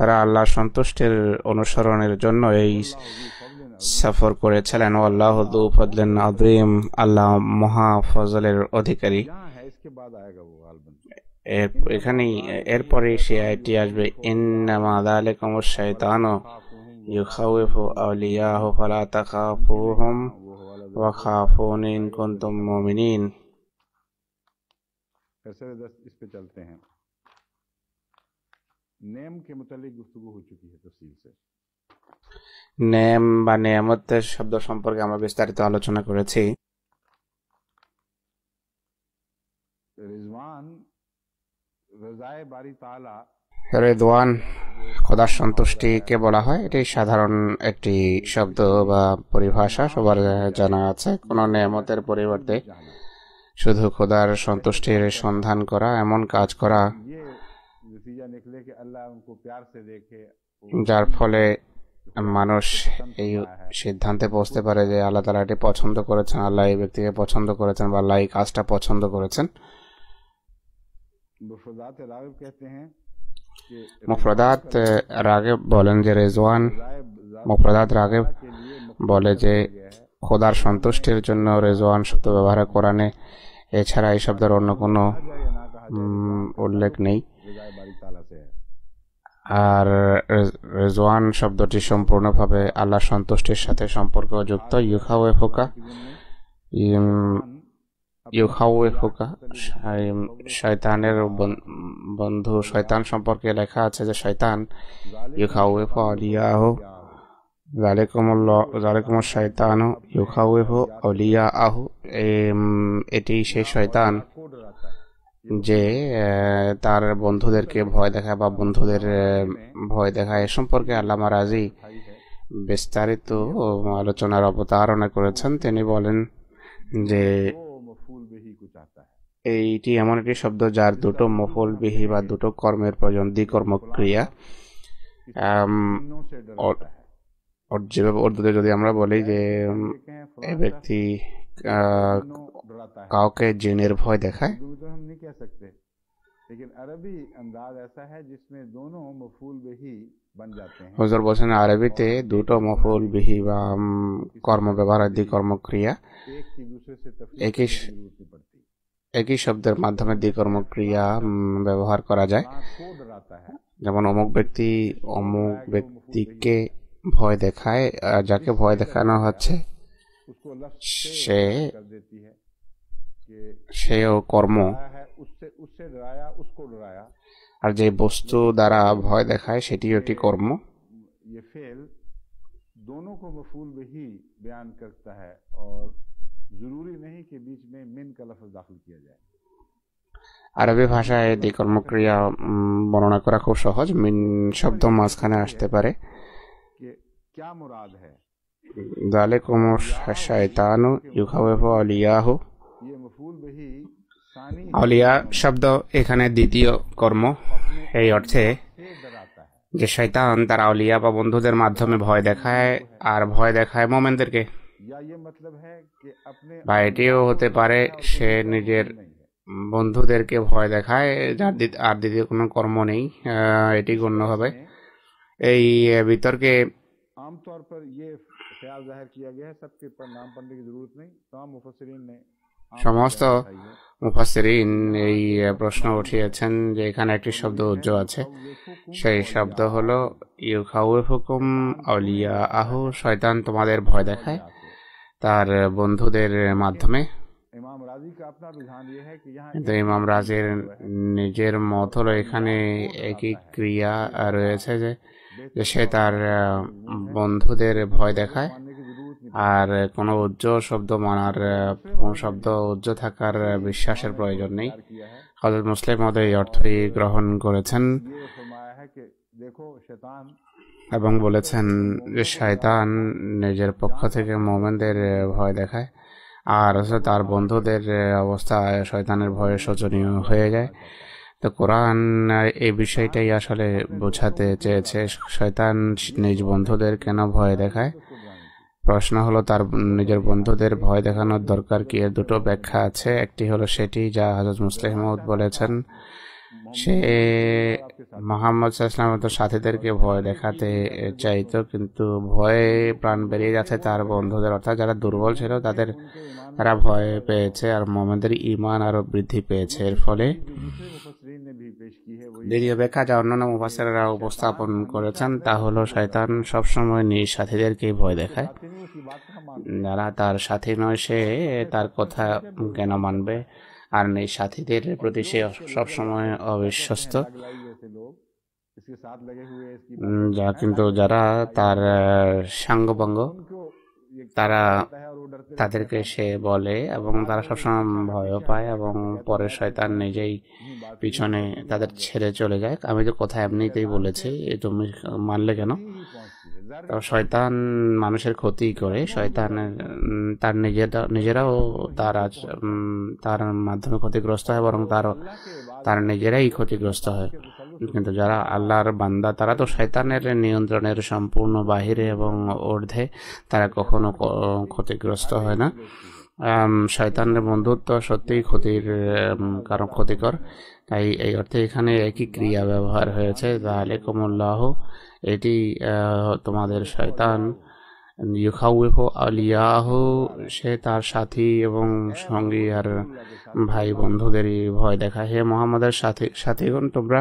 তারা আল্লাহ সন্তুষ্টের অনুসরণের জন্য এই সফর করেছিলেন ও আল্লাহ ফজলেন আদিম আল্লাহ মহা ফজলের অধিকারী এখানেই এরপরে সে আয়টি আসবে ইন্নামা আলাইকুম শাইতান ইউখাউফু আউলিয়াহু ফালা তাখাফুহুম ওয়া খাফুন ইন কুনতুম মুমিনিন कैसे इस पे चलते हैं नेम के নেম বা নেমতের শব্দ সম্পর্কে আমরা বিস্তারিত আলোচনা করেছি রিজওয়ান রাজায়ে বারি তাআলা রেদওয়ান খোদার সন্তুষ্টিকে বলা হয় এটি সাধারণ একটি শব্দ বা পরিভাষা সবার জানা আছে কোনো নেয়ামতের পরিবর্তে শুধু খোদার সন্তুষ্টির সন্ধান করা এমন কাজ করা যার ফলে মানুষ এই সিদ্ধান্তে বসতে পারে যে আল্লাহ তালা এটি পছন্দ করেছেন আল্লাহ এই ব্যক্তিকে পছন্দ করেছেন বা আল্লাহ এই কাজটা পছন্দ করেছেন মুফরাদাত রাগে বলেন যে রেজওয়ান মুফরাদাত রাগে বলে যে খোদার সন্তুষ্টির জন্য রেজওয়ান শব্দ ব্যবহার কোরআনে এছাড়া এই শব্দের অন্য কোনো উল্লেখ নেই আর রেজওয়ান শব্দটি সম্পূর্ণভাবে আল্লাহ সন্তুষ্টির সাথে সম্পর্কযুক্ত ইউখাও ফোকা ইউখাও ফোকা শয়তানের বন্ধু শয়তান সম্পর্কে লেখা আছে যে শয়তান ইউখাও অলিয়া অলিয়াহ জালেকুম শয়তান ইউখাউ এফ অলিয়া আহ এটি সেই শয়তান যে তার বন্ধুদেরকে ভয় দেখা বা বন্ধুদের ভয় দেখা এ সম্পর্কে আল্লামা রাজি বিস্তারিত আলোচনার অবতারণা করেছেন তিনি বলেন যে এইটি এমন একটি শব্দ যার দুটো মফল বিহি বা দুটো কর্মের প্রয়োজন দ্বিকর্ম ক্রিয়া যেভাবে উর্দুতে যদি আমরা বলি যে ব্যক্তি কাউকে জিনের ভয় দেখায় বলছেন আরবিতে দুটো মফুল বিহি বা কর্ম ব্যবহার আদি কর্মক্রিয়া একই একই শব্দের মাধ্যমে কর্মক্রিয়া ব্যবহার করা যায় যেমন অমুক ব্যক্তি অমুক ব্যক্তিকে ভয় দেখায় যাকে ভয় দেখানো হচ্ছে সে সে কর্ম আর যে বস্তু দ্বারা ভয় দেখায় সেটিও একটি কর্ম আরবি ভাষায় এটি কর্মক্রিয়া বর্ণনা করা খুব সহজ মিন শব্দ মাঝখানে আসতে পারে দালেকুম শায়তানু ইউখাওয়াফু আলিয়াহু অলিয়া শব্দ এখানে দ্বিতীয় কর্ম এই অর্থে যে শৈতান তার আউলিয়া বা বন্ধুদের মাধ্যমে ভয় দেখায় আর ভয় দেখায় মোমেনদেরকে বা এটিও হতে পারে সে নিজের বন্ধুদেরকে ভয় দেখায় যার আর দ্বিতীয় কোনো কর্ম নেই এটি গণ্য হবে এই বিতর্কে আমতর পর ये খেয়াল जाहिर किया गया है सबके पर नाम पढ़ने নেই जरूरत नहीं तमाम আচ্ছা, সমস্ত মুফাসিরিন এই প্রশ্ন উঠিয়েছেন যে এখানে একটি শব্দ উজ্জ হ্যাঁ, আছে সেই শব্দ হলো ইউখাউফুকুম অলিয়া আহু শয়তান তোমাদের ভয় দেখায় তার বন্ধুদের মাধ্যমে কিন্তু ইমাম রাজের হ্যাঁ। নিজের মত হলো এখানে একই ক্রিয়া রয়েছে যে সে তার বন্ধুদের ভয় দেখায় আর কোনো উজ্জ শব্দ মানার শব্দ উজ্জ থাকার বিশ্বাসের প্রয়োজন নেই হজরত হ্যাঁ। মুসলিম মধ্যে এই অর্থই গ্রহণ করেছেন ইয়ে হ্যাঁ এবং বলেছেন যে শয়তান নিজের পক্ষ থেকে মোমেনদের ভয় দেখায় আর তার বন্ধুদের অবস্থা শয়তানের ভয়ে শোচনীয় হয়ে যায় তো কোরআন এই বিষয়টাই আসলে বোঝাতে চেয়েছে শয়তান নিজ বন্ধুদের কেন ভয় দেখায় প্রশ্ন হলো তার নিজের বন্ধুদের ভয় দেখানোর দরকার কি এর দুটো ব্যাখ্যা আছে একটি হলো সেটি যা হজরত মুসলিহমুদ বলেছেন সে মোহাম্মদ সাল্লামের মতো সাথীদেরকে ভয় দেখাতে চাইতো কিন্তু ভয়ে প্রাণ বেরিয়ে যাচ্ছে তার বন্ধুদের অর্থাৎ যারা দুর্বল ছিল তাদের তারা ভয় পেয়েছে আর মোহাম্মদের ইমান আরও বৃদ্ধি পেয়েছে এর ফলে দ্বিতীয় ব্যাখ্যা যা অন্যান্য মুফাসেরা উপস্থাপন করেছেন তা হলো শয়তান সবসময় নিজ সাথীদেরকে ভয় দেখায় যারা তার সাথী নয় সে তার কথা কেন মানবে আর নেই সাথীদের প্রতি সে সবসময় অবিশ্বস্ত যা কিন্তু যারা তার সাঙ্গভঙ্গ তারা তাদেরকে সে বলে এবং তারা সবসময় ভয় পায় এবং পরে শয়তান নিজেই পিছনে তাদের ছেড়ে চলে যায় আমি তো কথা এমনিতেই বলেছি তুমি মানলে কেন শয়তান মানুষের ক্ষতি করে হ্যাঁ, শয়তান তার নিজেরা নিজেরাও তার আজ তার মাধ্যমে ক্ষতিগ্রস্ত হয় বরং তার তার নিজেরাই ক্ষতিগ্রস্ত হয় কিন্তু যারা আল্লাহর বান্দা তারা তো শয়তানের নিয়ন্ত্রণের সম্পূর্ণ বাহিরে এবং অর্ধে তারা কখনো ক্ষতিগ্রস্ত হয় না হ্যাঁ, শয়তানের বন্ধুত্ব সত্যিই ক্ষতির কারণ ক্ষতিকর তাই এই অর্থে এখানে একই ক্রিয়া ব্যবহার হয়েছে তাহলে কমল্লাহ এটি তোমাদের শয়তান ইউখাউফ আলিয়াহ সে তার সাথী এবং সঙ্গী আর ভাই বন্ধুদেরই ভয় দেখা হে মোহাম্মদের সাথী সাথীগণ তোমরা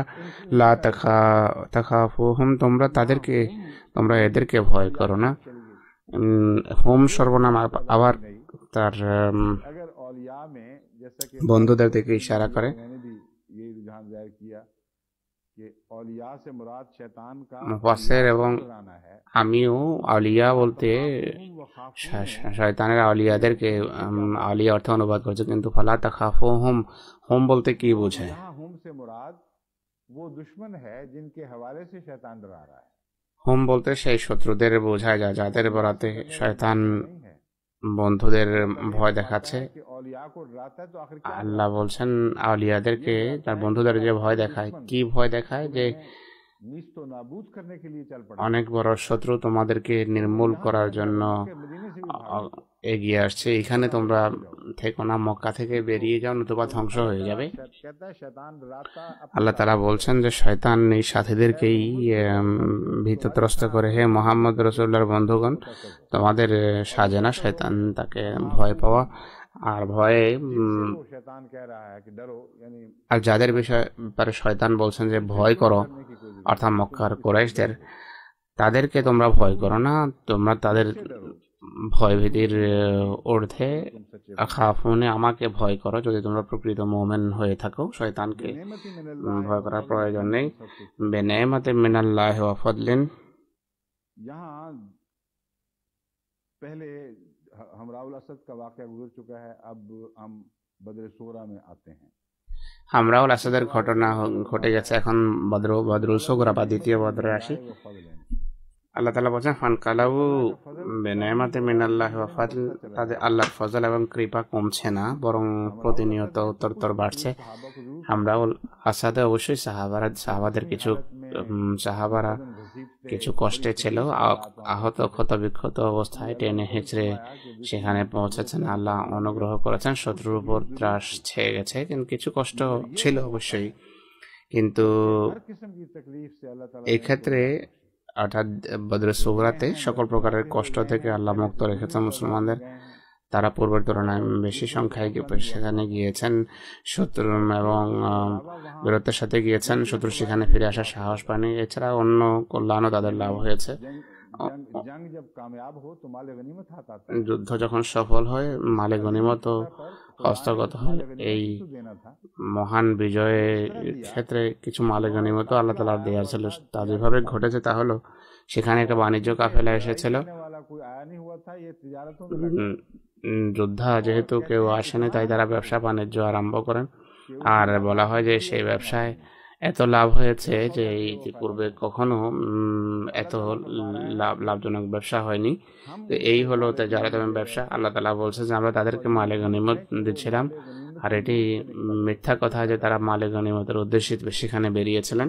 লা তাখা তাখাফুহুম তোমরা তাদেরকে তোমরা এদেরকে ভয় করো না হোম সর্বনাম আবার তার বন্ধুদের দিকে ইশারা করে মুফাসের এবং আমিও আলিয়া বলতে শয়তানের আউলিয়াদেরকে আলিয়া অর্থে অনুবাদ করছে কিন্তু ফালা তাখাফো হোম হোম বলতে কি বোঝায় হোম বলতে সেই শত্রুদের বোঝায় যা যাদের বরাতে শয়তান বন্ধুদের ভয় দেখাচ্ছে আল্লাহ বলছেন আউলিয়াদেরকে তার বন্ধুদের যে ভয় দেখায় কি ভয় দেখায় যে অনেক বড় শত্রু তোমাদেরকে নির্মূল করার জন্য এগিয়ে আসছে এখানে তোমরা থেকো না মক্কা থেকে বেরিয়ে যাও নতুবা ধ্বংস হয়ে যাবে আল্লাহ তারা বলছেন যে শয়তান এই সাথীদেরকেই ভীতত্রস্ত করে হে মোহাম্মদ রসুল্লার বন্ধুগণ তোমাদের সাজে না শয়তান তাকে ভয় পাওয়া আর ভয়ে আর যাদের বিষয় শয়তান বলছেন যে ভয় করো অর্থাৎ মক্কার কোরাইশদের তাদেরকে তোমরা ভয় করো না তোমরা তাদের ভয়ভীতির অর্ধে খাফুনে আমাকে ভয় করো যদি তোমরা প্রকৃত মোমেন হয়ে থাকো শয়তানকে ভয় করার প্রয়োজন নেই বেনেমাতে মিনাল্লাহ ওয়াফদলিন पहले हमराउल असद का वाक़ गुजर चुका है अब हम बदर सोरा में आते हैं হামরাউল আসাদের ঘটনা ঘটে গেছে এখন বদ্র বদরুল সোগরা বা দ্বিতীয় বদরে আসি আল্লাহ তালা বলছেন ফান কালাউ বেনায়মাতে মিন আল্লাহ তাদের আল্লাহর ফজল এবং কৃপা কমছে না বরং প্রতিনিয়ত উত্তরোত্তর বাড়ছে আমরা আসাদে অবশ্যই সাহাবারা সাহাবাদের কিছু সাহাবারা কিছু কষ্টে ছিল আহত ক্ষত বিক্ষত অবস্থায় টেনে হেঁচড়ে সেখানে পৌঁছেছেন আল্লাহ অনুগ্রহ করেছেন শত্রুর উপর ত্রাস ছেয়ে গেছে কিন্তু কিছু কষ্ট ছিল অবশ্যই কিন্তু এক্ষেত্রে অর্থাৎ বদরের সোহরাতে সকল প্রকারের কষ্ট থেকে আল্লাহ মুক্ত রেখেছেন মুসলমানদের তারা পূর্বের তুলনায় বেশি সংখ্যায় সেখানে গিয়েছেন শত্রু এবং বীরত্বের সাথে গিয়েছেন শত্রু সেখানে ফিরে আসার সাহস পানি এছাড়া অন্য কল্যাণও তাদের লাভ হয়েছে যুদ্ধ যখন সফল হয় মালে গনিমত হস্তগত হয় এই মহান বিজয়ের ক্ষেত্রে কিছু মালে মতো আল্লাহ তালা দেওয়া ছিল তা যেভাবে ঘটেছে তা হলো সেখানে একটা বাণিজ্য কাফেলা এসেছিল যোদ্ধা যেহেতু কেউ আসেনি তাই তারা ব্যবসা বাণিজ্য আরম্ভ করেন আর বলা হয় যে সেই ব্যবসায় এত লাভ হয়েছে যে পূর্বে কখনো এত লাভ লাভজনক ব্যবসা হয়নি তো এই হলো যারা তেমন ব্যবসা আল্লাহ তালা বলছে যে আমরা তাদেরকে মালে গনিমত দিচ্ছিলাম আর এটি মিথ্যা কথা যে তারা মালে গনিমতের উদ্দেশ্যে সেখানে বেরিয়েছিলেন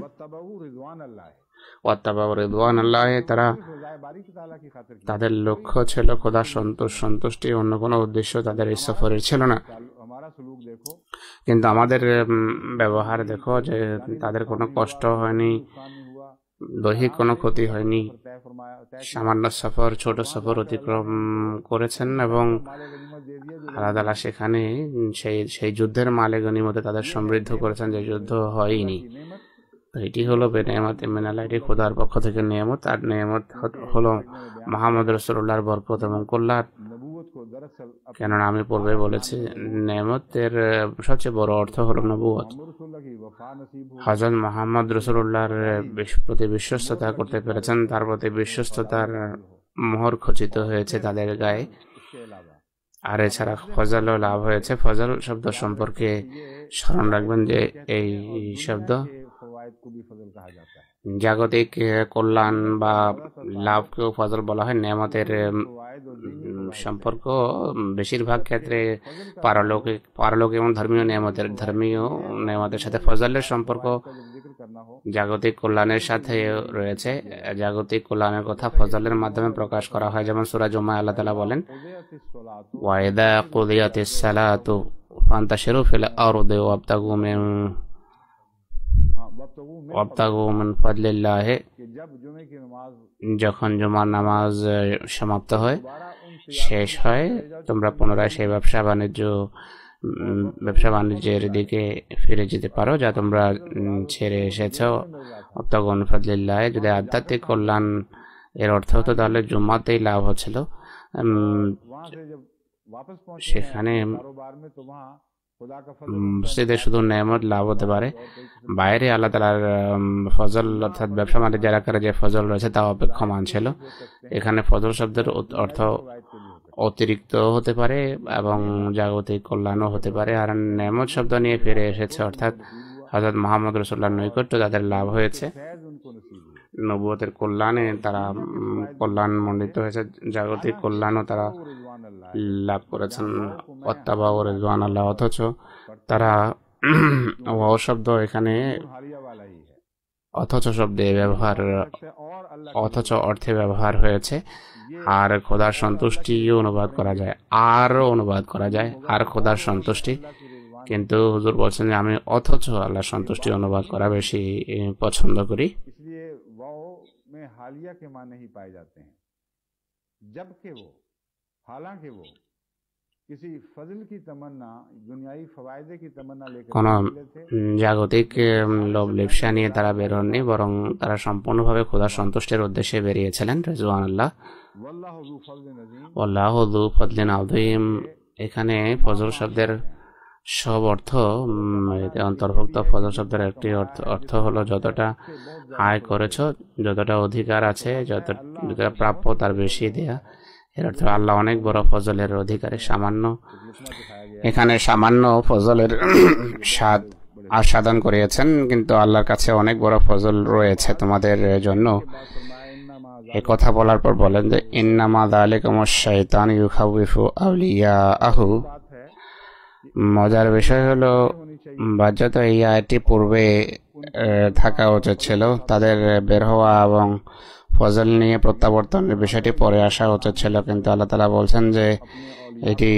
তারা তাদের লক্ষ্য ছিল খোদা সন্তোষ সন্তুষ্টি অন্য কোনো উদ্দেশ্য তাদের এই সফরের ছিল না কিন্তু আমাদের ব্যবহার দেখো যে তাদের কোনো কষ্ট হয়নি দৈহিক কোনো ক্ষতি হয়নি সামান্য সফর ছোট সফর অতিক্রম করেছেন এবং আলাদা আলাদা সেখানে সেই সেই যুদ্ধের মালে মধ্যে তাদের সমৃদ্ধ করেছেন যে যুদ্ধ হয়নি এটি হলো বেনিয়ামত ইমেনাল্লাহ এটি খোদার পক্ষ থেকে নিয়ামত আর নিয়ামত হলো মোহাম্মদ রসুল্লাহর বরকত এবং কল্যাণ কেননা আমি পূর্বে বলেছি নেমতের সবচেয়ে বড় অর্থ হল নবুয়ত হজরত মোহাম্মদ রসুল্লাহর প্রতি বিশ্বস্ততা করতে পেরেছেন তার প্রতি বিশ্বস্ততার মোহর খচিত হয়েছে তাদের গায়ে আর এছাড়া ফজালও লাভ হয়েছে ফজাল শব্দ সম্পর্কে স্মরণ রাখবেন যে এই শব্দ জাগতিক কল্যাণ বা লাভকেও ফজল বলা হয় নেমতের সম্পর্ক বেশিরভাগ ক্ষেত্রে পারলৌকিক পারলৌকিক এবং ধর্মীয় নিয়ামতের ধর্মীয় নিয়ামতের সাথে ফজলের সম্পর্ক জাগতিক কল্যাণের সাথে রয়েছে জাগতিক কল্যাণের কথা ফজলের মাধ্যমে প্রকাশ করা হয় যেমন সুরাজ উমায় আল্লাহ তালা বলেন ওয়াইদা কুদিয়াতিস সালাতু ফান্তাশিরু ফিল আরদি ওয়াবতাগু মিন যখন জুমার নামাজ সমাপ্ত হয় শেষ হয় তোমরা পুনরায় সেই ব্যবসা বাণিজ্য ব্যবসা বাণিজ্যের দিকে ফিরে যেতে পারো যা তোমরা ছেড়ে এসেছ অপ্তাগুন অনুফাদলিল্লাহ যদি আধ্যাত্মিক কল্যাণ এর অর্থ হতো তাহলে জুম্মাতেই লাভ হচ্ছিল সেখানে মসজিদে শুধু নেমত লাভ হতে পারে বাইরে আল্লাহ তালার ফজল অর্থাৎ ব্যবসা যারা এলাকার যে ফজল রয়েছে তা অপেক্ষমান ছিল এখানে ফজল শব্দের অর্থ অতিরিক্ত হতে পারে এবং জাগতিক কল্যাণও হতে পারে আর নেমত শব্দ নিয়ে ফিরে এসেছে অর্থাৎ হজরত মোহাম্মদ রসুল্লাহ নৈকট্য তাদের লাভ হয়েছে নবুয়তের কল্যাণে তারা কল্যাণ মণ্ডিত হয়েছে জাগতিক কল্যাণও তারা লাভ করেছেন অত্যাবা ও রেজওয়ান আল্লাহ অথচ তারা অশব্দ শব্দ এখানে অথচ শব্দে ব্যবহার অথচ অর্থে ব্যবহার হয়েছে আর খোদার সন্তুষ্টি অনুবাদ করা যায় আর অনুবাদ করা যায় আর খোদার সন্তুষ্টি কিন্তু হুজুর বলছেন যে আমি অথচ আল্লাহ সন্তুষ্টি অনুবাদ করা বেশি পছন্দ করি में हालिया के माने ही पाए जाते हैं जबकि वो हालांकि वो किसी फजल की तमन्ना दुनियावी फवायदे की तमन्ना लेकर কোনো জাগতিক লোভ লিপসা নিয়ে তারা বেরোননি বরং তারা সম্পূর্ণভাবে খোদা সন্তুষ্টের উদ্দেশ্যে বেরিয়েছিলেন রেজওয়ান আল্লাহ আল্লাহ ফজলিন আযীম এখানে ফজল শব্দের সব অর্থ অন্তর্ভুক্ত ফজল শব্দের একটি অর্থ অর্থ হলো যতটা আয় করেছ যতটা অধিকার আছে যত প্রাপ্য তার বেশি দেয়া এর অর্থ আল্লাহ অনেক বড় ফজলের অধিকারে সামান্য এখানে সামান্য ফজলের স্বাদ আস্বাদন করিয়েছেন কিন্তু আল্লাহর কাছে অনেক বড় ফজল রয়েছে তোমাদের জন্য এ কথা বলার পর বলেন যে ইন্নামা দালিকমশ শৈতান ইউখাউফু আউলিয়া আহু মজার বিষয় হলো বাজ্যত এই আয়টি পূর্বে থাকা উচিত ছিল তাদের বের হওয়া এবং ফজল নিয়ে প্রত্যাবর্তনের বিষয়টি পরে আসা উচিত ছিল কিন্তু আল্লাহ তালা বলছেন যে এটি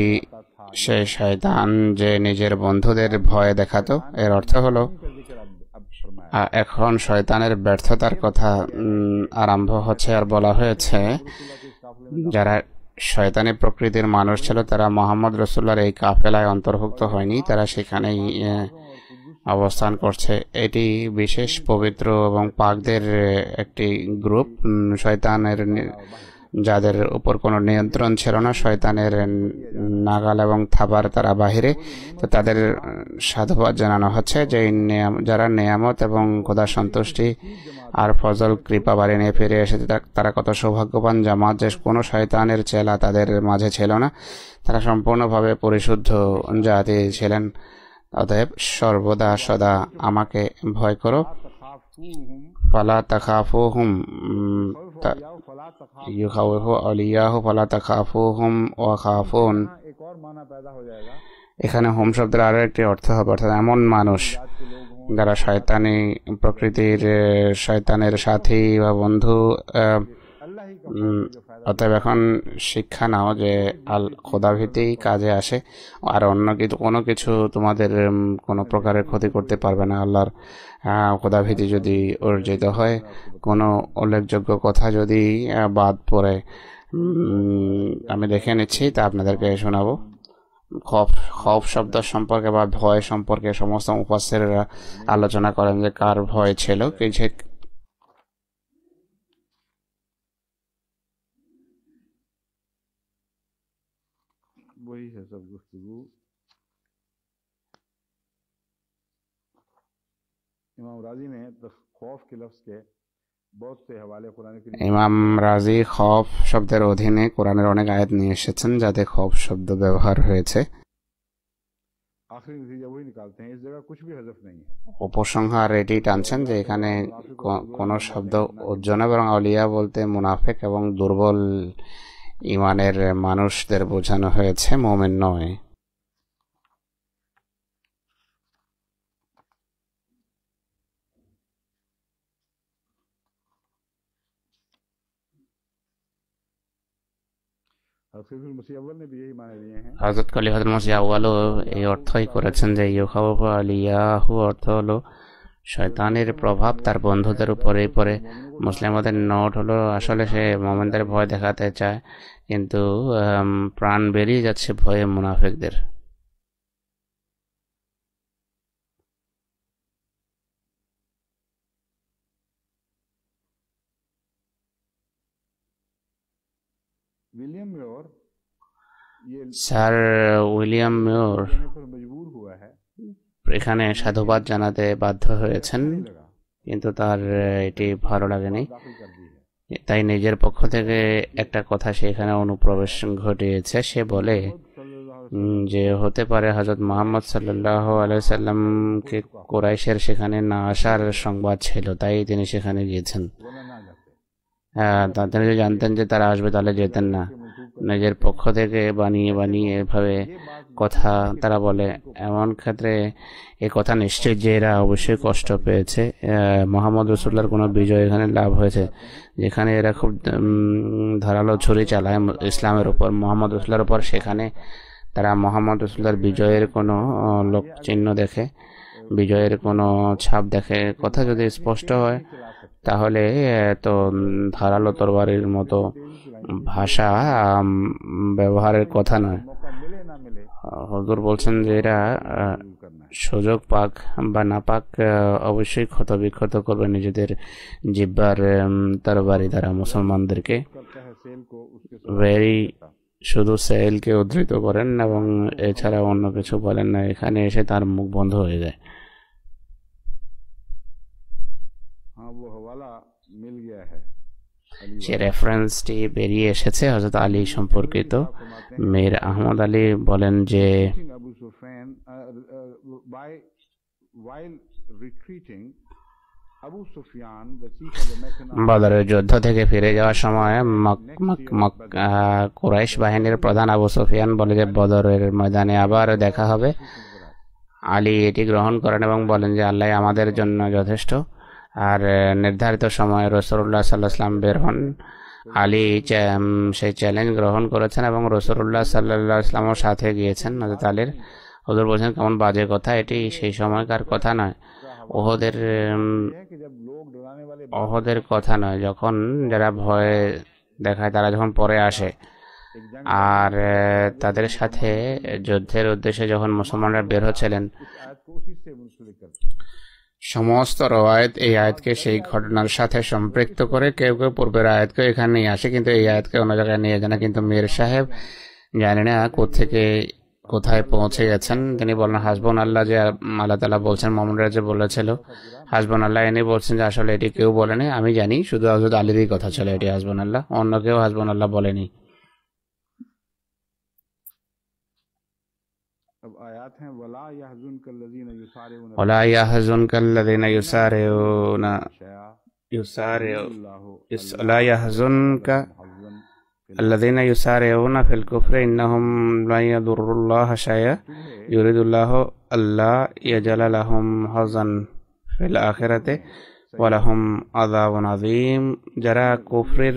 সে শয়তান যে নিজের বন্ধুদের ভয় দেখাতো এর অর্থ হলো এখন শয়তানের ব্যর্থতার কথা আরম্ভ হচ্ছে আর বলা হয়েছে যারা শয়তানি প্রকৃতির মানুষ ছিল তারা মোহাম্মদ রসুল্লার এই কাফেলায় অন্তর্ভুক্ত হয়নি তারা সেখানেই অবস্থান করছে এটি বিশেষ পবিত্র এবং পাকদের একটি গ্রুপ শয়তানের যাদের উপর কোনো নিয়ন্ত্রণ ছিল না শয়তানের নাগাল এবং থাবার তারা বাহিরে তো তাদের সাধুবাদ জানানো হচ্ছে যে যারা নিয়ামত এবং খোদা সন্তুষ্টি আর ফজল কৃপা বাড়ি নিয়ে ফিরে এসেছে তারা কত সৌভাগ্যবান জামাত যে কোনো শয়তানের চেলা তাদের মাঝে ছিল না তারা সম্পূর্ণভাবে পরিশুদ্ধ জাতি ছিলেন অতএব সর্বদা সদা আমাকে ভয় করো ফালা তাখাফু হুম খাফু এখানে হোম শব্দের আরও একটি অর্থ হবে অর্থাৎ এমন মানুষ যারা শয়তানি প্রকৃতির শয়তানের সাথী বা বন্ধু অতএব এখন শিক্ষা নাও যে আল খোদাভীতেই কাজে আসে আর অন্য কিছু কোনো কিছু তোমাদের কোনো প্রকারের ক্ষতি করতে পারবে না আল্লাহর খোদাভীতি যদি অর্জিত হয় কোনো উল্লেখযোগ্য কথা যদি বাদ পড়ে আমি দেখে নিচ্ছি তা আপনাদেরকে শোনাবো খফ খফ শব্দ সম্পর্কে বা ভয় সম্পর্কে সমস্ত মুফাসেরা আলোচনা করেন যে কার ভয় ছিল সে ইমাম রাজি में খौफ के लफ्ज के बहुत से हवाले कुरान ইমাম রাজি খফ শব্দের অধীনে কোরআনের অনেক আয়াত নিয়ে এসেছেন যাতে খফ শব্দ ব্যবহার হয়েছে উপসংহার এটি টানছেন যে এখানে কোন শব্দ উজ্জনা এবং অলিয়া বলতে মুনাফেক এবং দুর্বল ইমানের মানুষদের বোঝানো হয়েছে মোমেন নয় হজরত কলি হজরত মসিহ আউ্বালও এই অর্থই করেছেন যে ইউখাউফ আলিয়াহু অর্থ হলো শয়তানের প্রভাব তার বন্ধুদের উপরে পড়ে মুসলিমদের নোট হলো আসলে সে মোমেনদের ভয় দেখাতে চায় কিন্তু প্রাণ বেরিয়ে যাচ্ছে ভয়ে মুনাফিকদের স্যার উইলিয়াম মেয়র এখানে সাধুবাদ জানাতে বাধ্য হয়েছেন কিন্তু তার এটি ভালো লাগেনি তাই নিজের পক্ষ থেকে একটা কথা সেখানে অনুপ্রবেশ ঘটিয়েছে সে বলে যে হতে পারে হজরত মোহাম্মদ সাল্লাহ আলাইসাল্লামকে কোরাইশের সেখানে না আসার সংবাদ ছিল তাই তিনি সেখানে গিয়েছেন হ্যাঁ, তিনি যদি জানতেন যে তারা আসবে তাহলে যেতেন না নিজের পক্ষ থেকে বানিয়ে বানিয়ে এভাবে কথা তারা বলে এমন ক্ষেত্রে এ কথা নিশ্চয় যে এরা অবশ্যই কষ্ট পেয়েছে মোহাম্মদ রসুল্লার কোনো বিজয় এখানে লাভ হয়েছে যেখানে এরা খুব ধারালো ছুরি চালায় ইসলামের ওপর মোহাম্মদ রসুল্লার ওপর সেখানে তারা মোহাম্মদ রসুল্লার বিজয়ের কোনো লোক চিহ্ন দেখে বিজয়ের কোনো ছাপ দেখে কথা যদি স্পষ্ট হয় তাহলে তো ধারালো তরবারির মতো ভাষা ব্যবহারের কথা নয় হজুর বলছেন যে এরা সুযোগ পাক বা না পাক অবশ্যই বিক্ষত করবে নিজেদের জিব্বার তরবারি দ্বারা মুসলমানদেরকে ভেরি শুধু সেলকে উদ্ধৃত করেন এবং এছাড়া অন্য কিছু বলেন না এখানে এসে তার মুখ বন্ধ হয়ে যায় সে রেফারেন্সটি বেরিয়ে এসেছে হজরত আলী সম্পর্কিত মীর আহমদ আলী বলেন যে বদরের যুদ্ধ থেকে ফিরে যাওয়ার সময় কুরাইশ বাহিনীর প্রধান আবু সুফিয়ান বলে যে বদরের ময়দানে আবার দেখা হবে আলী এটি গ্রহণ করেন এবং বলেন যে আল্লাহ আমাদের জন্য যথেষ্ট আর নির্ধারিত সময়ে রসুল্লাহ সাল্লাহাম বের হন আলী সেই চ্যালেঞ্জ গ্রহণ করেছেন এবং রসুল্লাহ সাল্লাহ সাথে গিয়েছেন হজরত আলীর হজুর বলছেন কেমন বাজে কথা এটি সেই সময়কার কথা নয় ওহদের ওহদের কথা নয় যখন যারা ভয়ে দেখায় তারা যখন পরে আসে আর তাদের সাথে যুদ্ধের উদ্দেশ্যে যখন মুসলমানরা বের হচ্ছিলেন সমস্ত রওয়ায়ত এই আয়াতকে সেই ঘটনার সাথে সম্পৃক্ত করে কেউ কেউ পূর্বের আয়াতকে এখানে নিয়ে আসে কিন্তু এই আয়াতকে অন্য জায়গায় নিয়ে যায় না কিন্তু মীর সাহেব জানি না কোথেকে কোথায় পৌঁছে গেছেন তিনি বলেন হাসবন আল্লাহ যে আল্লাহ তালা বলছেন মোহাম্মদ যে বলেছিল হাসবন আল্লাহ এনে বলছেন যে আসলে এটি কেউ বলেনি আমি জানি শুধু হজরত আলীরই কথা ছিল এটি হাসবন আল্লাহ অন্য কেউ হাসবন আল্লাহ বলেনি अब आयात हैं वला यहजुन कल्लजीन युसारऊन वला यहजुन कल्लजीन युसारऊन युसारऊन ला यहजुन का الذين يسارعون في الكفر إنهم لن يضروا الله شيئا يريد الله ألا يجعل لهم حظا في الآخرة ولهم عذاب عظيم যারা কুফরের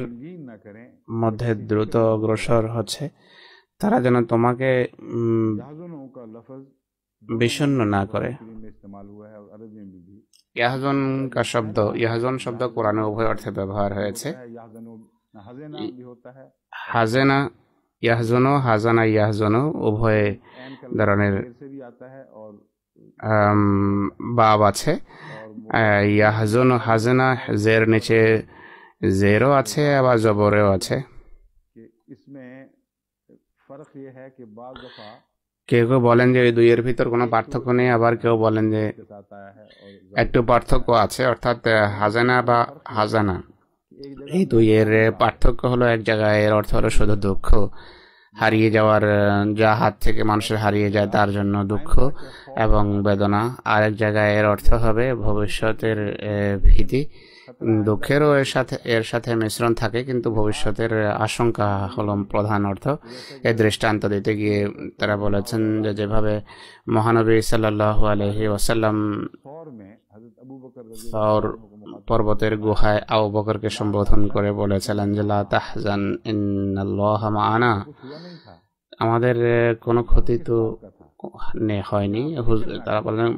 মধ্যে দ্রুত অগ্রসর হচ্ছে তারা যেন তোমাকে বিষণ্ন না করে ইয়াহজন কা শব্দ ইয়াহজন শব্দ কোরআনে উভয় অর্থে ব্যবহার হয়েছে হাজেনা ইয়াহজনো হাজানা ইয়াহজনো উভয় ধরনের বাব আছে ইয়াহজন হাজেনা জের নিচে জেরও আছে আবার জবরেও আছে কেউ কেউ বলেন যে ওই দুইয়ের ভিতর কোনো পার্থক্য নেই আবার কেউ বলেন যে একটু পার্থক্য আছে অর্থাৎ হাজানা বা হাজানা এই দুইয়ের পার্থক্য হলো এক জায়গায় এর অর্থ হলো শুধু দুঃখ হারিয়ে যাওয়ার যা হাত থেকে মানুষের হারিয়ে যায় তার জন্য দুঃখ এবং বেদনা আরেক জায়গায় এর অর্থ হবে ভবিষ্যতের ভীতি দুঃখেরও এর সাথে এর সাথে মিশ্রণ থাকে কিন্তু ভবিষ্যতের আশঙ্কা হল প্রধান অর্থ এ দৃষ্টান্ত দিতে গিয়ে তারা বলেছেন যে যেভাবে মহানবী সাল্লাহ আলহি ওসাল্লাম পর্বতের গুহায় আউ বকরকে সম্বোধন করে বলেছিলেন যে লা আনা আমাদের কোনো ক্ষতি তো হয়নি তারা বলেন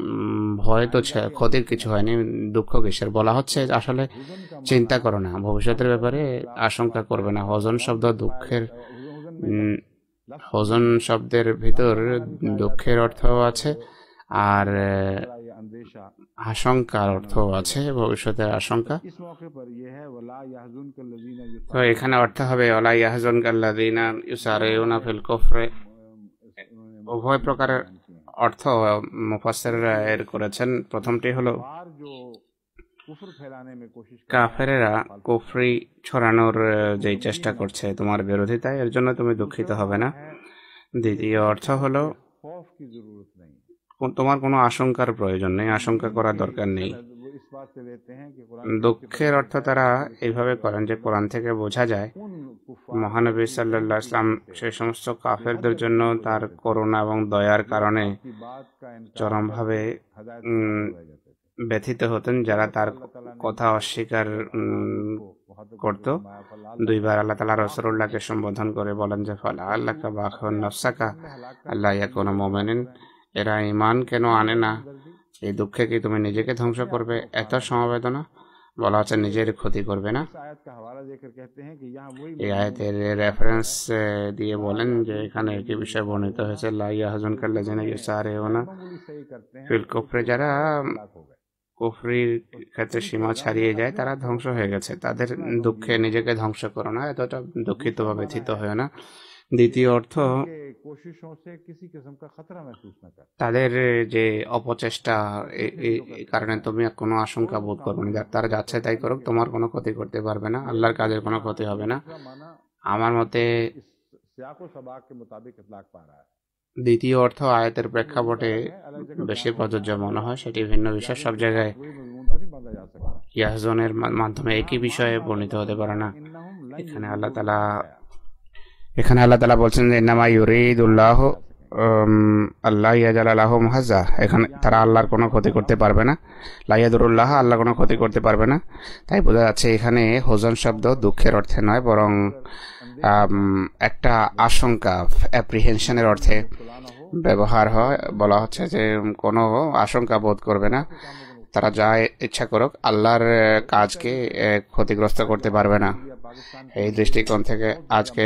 ভয় তো ক্ষতির কিছু হয়নি দুঃখ কিসের বলা হচ্ছে আসলে চিন্তা করো না ভবিষ্যতের ব্যাপারে আশঙ্কা করবে না হজন শব্দ দুঃখের হজন শব্দের ভিতর দুঃখের অর্থ আছে আর আশঙ্কার অর্থ আছে ভবিষ্যতের আশঙ্কা তো এখানে অর্থ হবে ওলা ইয়াহজন কাল্লাদিনা ইউসারে ফিল কুফরে উভয় প্রকারের অর্থ মুফাসেররা এর করেছেন প্রথমটি হলো কাফেরেরা কুফরি ছড়ানোর যে চেষ্টা করছে তোমার বিরোধিতায় এর জন্য তুমি দুঃখিত হবে না দ্বিতীয় অর্থ হলো তোমার কোনো আশঙ্কার প্রয়োজন নেই আশঙ্কা করার দরকার নেই দুঃখের অর্থ তারা এইভাবে করেন যে কোরআন থেকে বোঝা যায় মহানবী সাল্লাহ ইসলাম সেই সমস্ত কাফেরদের জন্য তার করুণা এবং দয়ার কারণে চরমভাবে ব্যথিত হতেন যারা তার কথা অস্বীকার করত দুইবার আল্লাহ তালা রসরুল্লাহকে সম্বোধন করে বলেন যে ফালা আল্লাহ বাখন আল্লাহ ইয়া কোনো মোমেনিন এরা ইমান কেন আনে না এই দুঃখে কি তুমি নিজেকে ধ্বংস করবে এত সমবেদনা বলা হচ্ছে নিজের ক্ষতি করবে না এই আয়াতের রেফারেন্স দিয়ে বলেন যে এখানে একটি বিষয় বর্ণিত হয়েছে লাইয়া হাজন কাল্লা জেনে সারে ওনা ফিল কুফরে যারা কুফরির ক্ষেত্রে সীমা ছাড়িয়ে যায় তারা ধ্বংস হয়ে গেছে তাদের দুঃখে নিজেকে ধ্বংস করো না এতটা দুঃখিতভাবে থিত হয় না দ্বিতীয় অর্থ তাদের যে অপচেষ্টা এই কারণে তুমি কোনো আশঙ্কা বোধ করবে না তারা যাচ্ছে তাই করুক তোমার কোনো ক্ষতি করতে পারবে না আল্লাহর কাজের কোনো ক্ষতি হবে না আমার মতে দ্বিতীয় অর্থ আয়াতের প্রেক্ষাপটে হ্যাঁ, বেশি প্রযোজ্য মনে হয় সেটি ভিন্ন বিষয় সব জায়গায় ইয়াহজনের মাধ্যমে একই বিষয়ে বর্ণিত হতে পারে না এখানে আল্লাহ তালা এখানে আল্লাহ তালা বলছেন যে নামা ইউরিদুল্লাহ আল্লাহ ইয়াজাল আল্লাহ মহাজা এখানে তারা আল্লাহর কোনো ক্ষতি করতে পারবে না লাইয়াদুরুল্লাহ আল্লাহ কোনো ক্ষতি করতে পারবে না তাই বোঝা যাচ্ছে এখানে হোজন শব্দ দুঃখের অর্থে নয় বরং একটা আশঙ্কা অ্যাপ্রিহেনশনের অর্থে ব্যবহার হয় বলা হচ্ছে যে কোনো আশঙ্কা বোধ করবে না তারা যা ইচ্ছা করুক আল্লাহর কাজকে ক্ষতিগ্রস্ত করতে পারবে না এই দৃষ্টিকোণ থেকে আজকে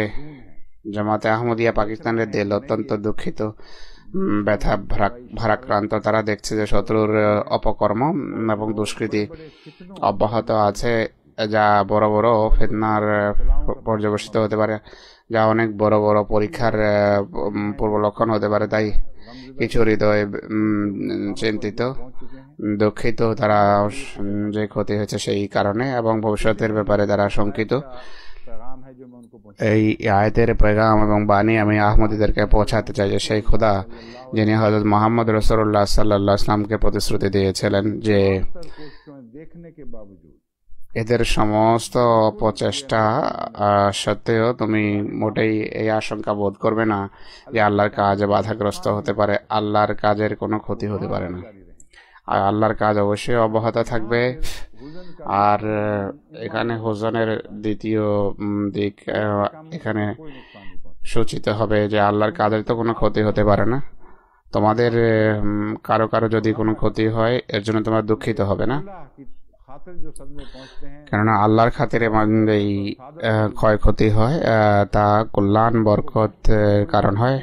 জামাতে আহমদিয়া পাকিস্তানের দিল অত্যন্ত দুঃখিত ব্যথা ভারাক্রান্ত তারা দেখছে যে শত্রুর অপকর্ম এবং দুষ্কৃতি অব্যাহত আছে যা বড় বড় ফেতনার পর্যবেসিত হতে পারে যা অনেক বড় বড় পরীক্ষার পূর্ব লক্ষণ হতে পারে তাই কিছু হৃদয় চিন্তিত দুঃখিত তারা যে ক্ষতি হয়েছে সেই কারণে এবং ভবিষ্যতের ব্যাপারে তারা শঙ্কিত এই আয়াতের পেগাম এবং বাণী আমি আহমদীদেরকে পৌঁছাতে চাই যে সেই খোদা যিনি হজরত মোহাম্মদ রসুল্লাহ সাল্লা ইসলামকে প্রতিশ্রুতি দিয়েছিলেন যে এদের সমস্ত প্রচেষ্টা সত্ত্বেও তুমি মোটেই এই আশঙ্কা বোধ করবে না যে আল্লাহর কাজে বাধাগ্রস্ত হতে পারে আল্লাহর কাজের কোনো ক্ষতি হতে পারে না আর আল্লাহর কাজ অবশ্যই অব্যাহত থাকবে আর এখানে হোসনের দ্বিতীয় দিক এখানে সূচিত হবে যে আল্লাহর কাজের তো কোনো ক্ষতি হতে পারে না তোমাদের কারো কারো যদি কোনো ক্ষতি হয় এর জন্য তোমরা দুঃখিত হবে না কেননা আল্লাহর খাতিরে এই ক্ষয়ক্ষতি হয় তা কল্যাণ বরকত কারণ হয়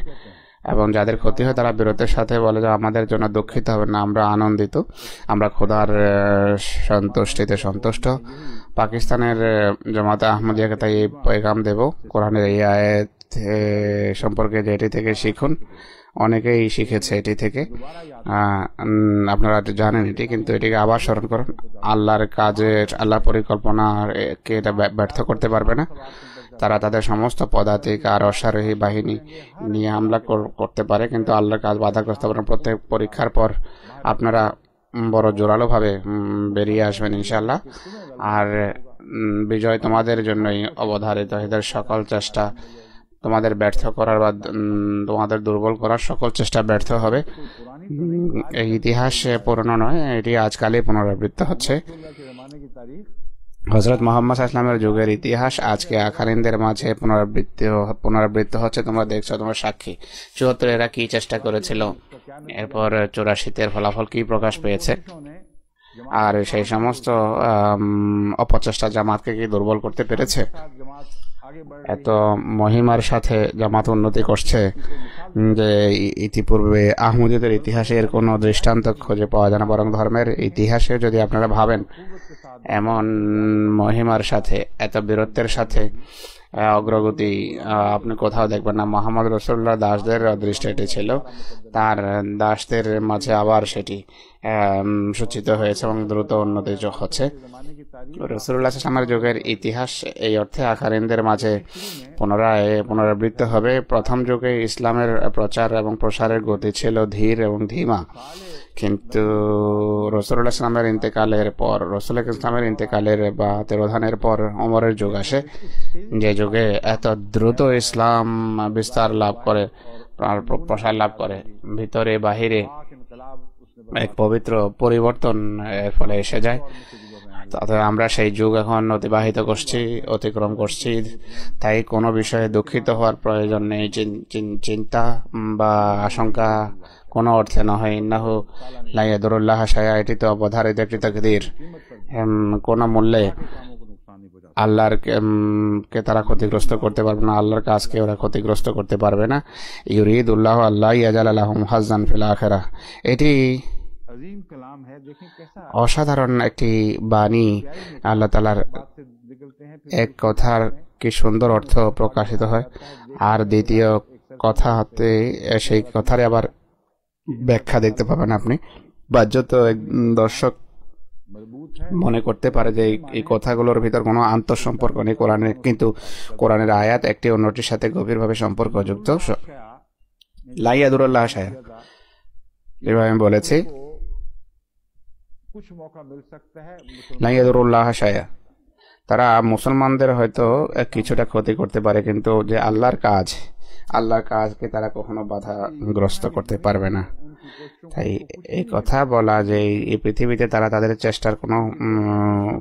এবং যাদের ক্ষতি হয় তারা বিরতের সাথে বলে যে আমাদের জন্য দুঃখিত হবে না আমরা আনন্দিত আমরা খোদার সন্তুষ্টিতে সন্তুষ্ট পাকিস্তানের জমাতে আহমদিয়াকে তাই এই পয়গাম দেবো কোরআনের এই আয়াত সম্পর্কে যে এটি থেকে শিখুন অনেকেই শিখেছে এটি থেকে আপনারা জানেন এটি কিন্তু এটিকে আবার স্মরণ করুন আল্লাহর কাজের আল্লাহ পরিকল্পনার কে এটা ব্যর্থ করতে পারবে না তারা তাদের সমস্ত পদাতিক আর অশ্বারোহী বাহিনী নিয়ে হামলা করতে পারে কিন্তু আল্লাহর কাজ বাধাগ্রস্ত প্রত্যেক পরীক্ষার পর আপনারা বড় জোরালোভাবে বেরিয়ে আসবেন ইনশাল্লাহ আর বিজয় তোমাদের জন্যই অবধারিত এদের সকল চেষ্টা তোমাদের ব্যর্থ করার বা তোমাদের দুর্বল করার সকল চেষ্টা ব্যর্থ হবে এই ইতিহাস পুরনো নয় এটি আজকালই পুনরাবৃত্ত হচ্ছে হজরত মোহাম্মদ ইসলামের যুগের ইতিহাস আজকে আখারিনদের মাঝে পুনরাবৃত্তি পুনরাবৃত্ত হচ্ছে তোমরা দেখছো তোমার সাক্ষী চুয়াত্তর এরা কি চেষ্টা করেছিল এরপর চুরাশিতের ফলাফল কি প্রকাশ পেয়েছে আর সেই সমস্ত অপচেষ্টা জামাতকে কি দুর্বল করতে পেরেছে এত মহিমার সাথে জামাত উন্নতি করছে যে ইতিপূর্বে আহমদীদের ইতিহাসের কোনো দৃষ্টান্ত খুঁজে পাওয়া যায় না বরং ধর্মের ইতিহাসে যদি আপনারা ভাবেন এমন মহিমার সাথে এত বীরত্বের সাথে অগ্রগতি আপনি কোথাও দেখবেন না মোহাম্মদ রসুল্লাহ দাসদের দৃষ্টি এটি ছিল তার দাসদের মাঝে আবার সেটি সূচিত হয়েছে এবং দ্রুত উন্নতি হচ্ছে রসুল্লাহ যুগের ইতিহাস এই অর্থে আকারিনদের মাঝে পুনরায় পুনরাবৃত্ত হবে প্রথম যুগে ইসলামের প্রচার এবং প্রসারের গতি ছিল ধীর এবং ধীমা কিন্তু রসুল্লাহ ইসলামের ইন্তেকালের পর রসুল ইসলামের ইন্তেকালের বা তেরোধানের পর অমরের যুগ আসে যে যুগে এত দ্রুত ইসলাম বিস্তার লাভ করে প্রসার লাভ করে ভিতরে বাহিরে এক পবিত্র পরিবর্তন এর ফলে এসে যায় অতএব আমরা সেই যুগ এখন অতিবাহিত করছি অতিক্রম করছি তাই কোনো বিষয়ে দুঃখিত হওয়ার প্রয়োজন নেই চিন্তা বা আশঙ্কা কোনো অর্থে না ইন্নাহ লাইয়াদুরুল্লাহ সায়া এটি তো অবধারিত একটি তাকদির কোনো মূল্যে আল্লাহর কে তারা ক্ষতিগ্রস্ত করতে পারবে না আল্লাহর কাজকে ওরা ক্ষতিগ্রস্ত করতে পারবে না ইউরিদ উল্লাহ আল্লাহ ইয়াজাল আল্লাহ হাজান ফিল আখেরা এটি অসাধারণ একটি বাণী আল্লাহ তালার এক কথার কি সুন্দর অর্থ প্রকাশিত হয় আর দ্বিতীয় কথা হতে সেই কথারে আবার ব্যাখ্যা দেখতে পাবেন আপনি বাহ্যত এক দর্শক মনে করতে পারে যে এই কথাগুলোর ভিতর কোনো আন্তঃসম্পর্ক নেই কোরআনের কিন্তু কোরআনের আয়াত একটি অন্যটির সাথে গভীরভাবে সম্পর্কযুক্ত লাইয়াদুরুল্লাহ সাহেব এভাবে আমি বলেছি তারা মুসলমানদের হয়তো কিছুটা ক্ষতি করতে পারে কিন্তু যে আল্লাহর কাজ আল্লাহর কাজকে তারা কখনো বাধাগ্রস্ত করতে পারবে না তাই এই কথা বলা যে এই পৃথিবীতে তারা তাদের চেষ্টার কোনো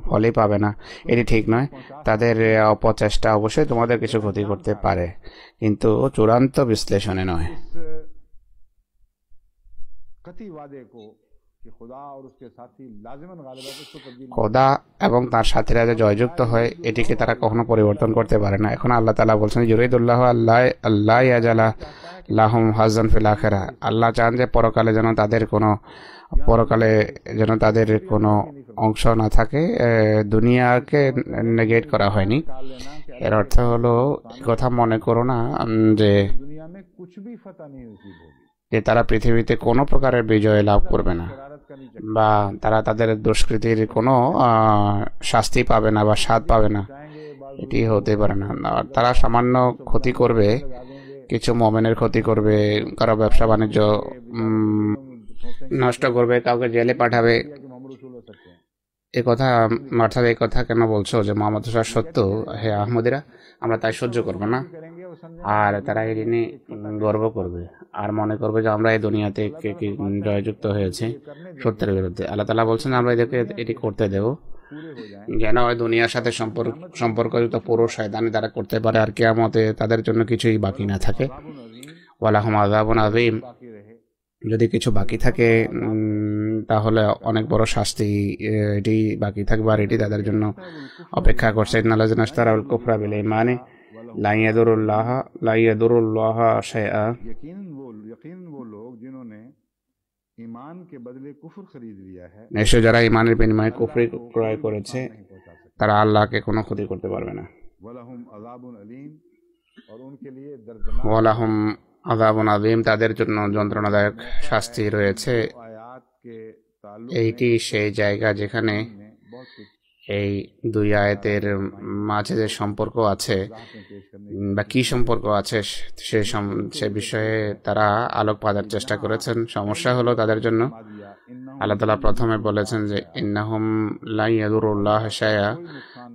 ফলই পাবে না এটি ঠিক নয় তাদের অপচেষ্টা অবশ্যই তোমাদের কিছু ক্ষতি করতে পারে কিন্তু চূড়ান্ত বিশ্লেষণে নয় খোদা এবং তার সাথীরা যে জয়যুক্ত হয় এটিকে তারা কখনো পরিবর্তন করতে পারে না এখন আল্লাহ তালা বলছেন জুরাইদুল্লাহ আল্লাহ আল্লাহ ইয়াজালা লাহম হাজান ফিল আখেরা আল্লাহ চান যে পরকালে যেন তাদের কোনো পরকালে যেন তাদের কোনো অংশ না থাকে দুনিয়াকে নেগেট করা হয়নি এর অর্থ হলো কথা মনে করো না যে যে তারা পৃথিবীতে কোনো প্রকারের বিজয় লাভ করবে না বা তারা তাদের দুষ্কৃতির কোনো শাস্তি পাবে না বা স্বাদ পাবে না এটি হতে পারে না তারা সামান্য ক্ষতি করবে কিছু মোমেনের ক্ষতি করবে কারো ব্যবসা বাণিজ্য নষ্ট করবে কাউকে জেলে পাঠাবে এ কথা অর্থাৎ এই কথা কেন বলছো যে মোহাম্মদ হোসা সত্য হে আহমদিরা আমরা তাই সহ্য করবো না আর তারা এই ঋণে গর্ব করবে আর মনে করবে যে আমরা এই দুনিয়াতে জয়যুক্ত হয়েছে সত্যের বিরুদ্ধে আল্লাহ তালা বলছেন আমরা এদেরকে এটি করতে দেব যেন ওই দুনিয়ার সাথে সম্পর্ক সম্পর্কযুক্ত পুরো শয়তানি তারা করতে পারে আর কেয়ামতে তাদের জন্য কিছুই বাকি না থাকে ওয়ালাহম আজাবন আজিম যদি কিছু বাকি থাকে তাহলে অনেক বড় শাস্তি এটি বাকি থাকবে আর এটি তাদের জন্য অপেক্ষা করছে নালাজ নাস্তার কুফরা বিল মানে নিশ্চয় যারা ইমানের বিনিময়ে কুফরি ক্রয় করেছে তারা আল্লাহকে কোনো ক্ষতি করতে পারবে না ওয়ালাহুম আজাবুন আদিম তাদের জন্য যন্ত্রণাদায়ক শাস্তি রয়েছে এইটি সেই জায়গা যেখানে এই দুই আয়াতের মাঝে যে সম্পর্ক আছে বা কি সম্পর্ক আছে সে সে বিষয়ে তারা আলোক পাদার চেষ্টা করেছেন সমস্যা হলো তাদের জন্য আল্লাহ তালা প্রথমে বলেছেন যে ইন্নাহম লাইয়াদুরুল্লাহ শায়া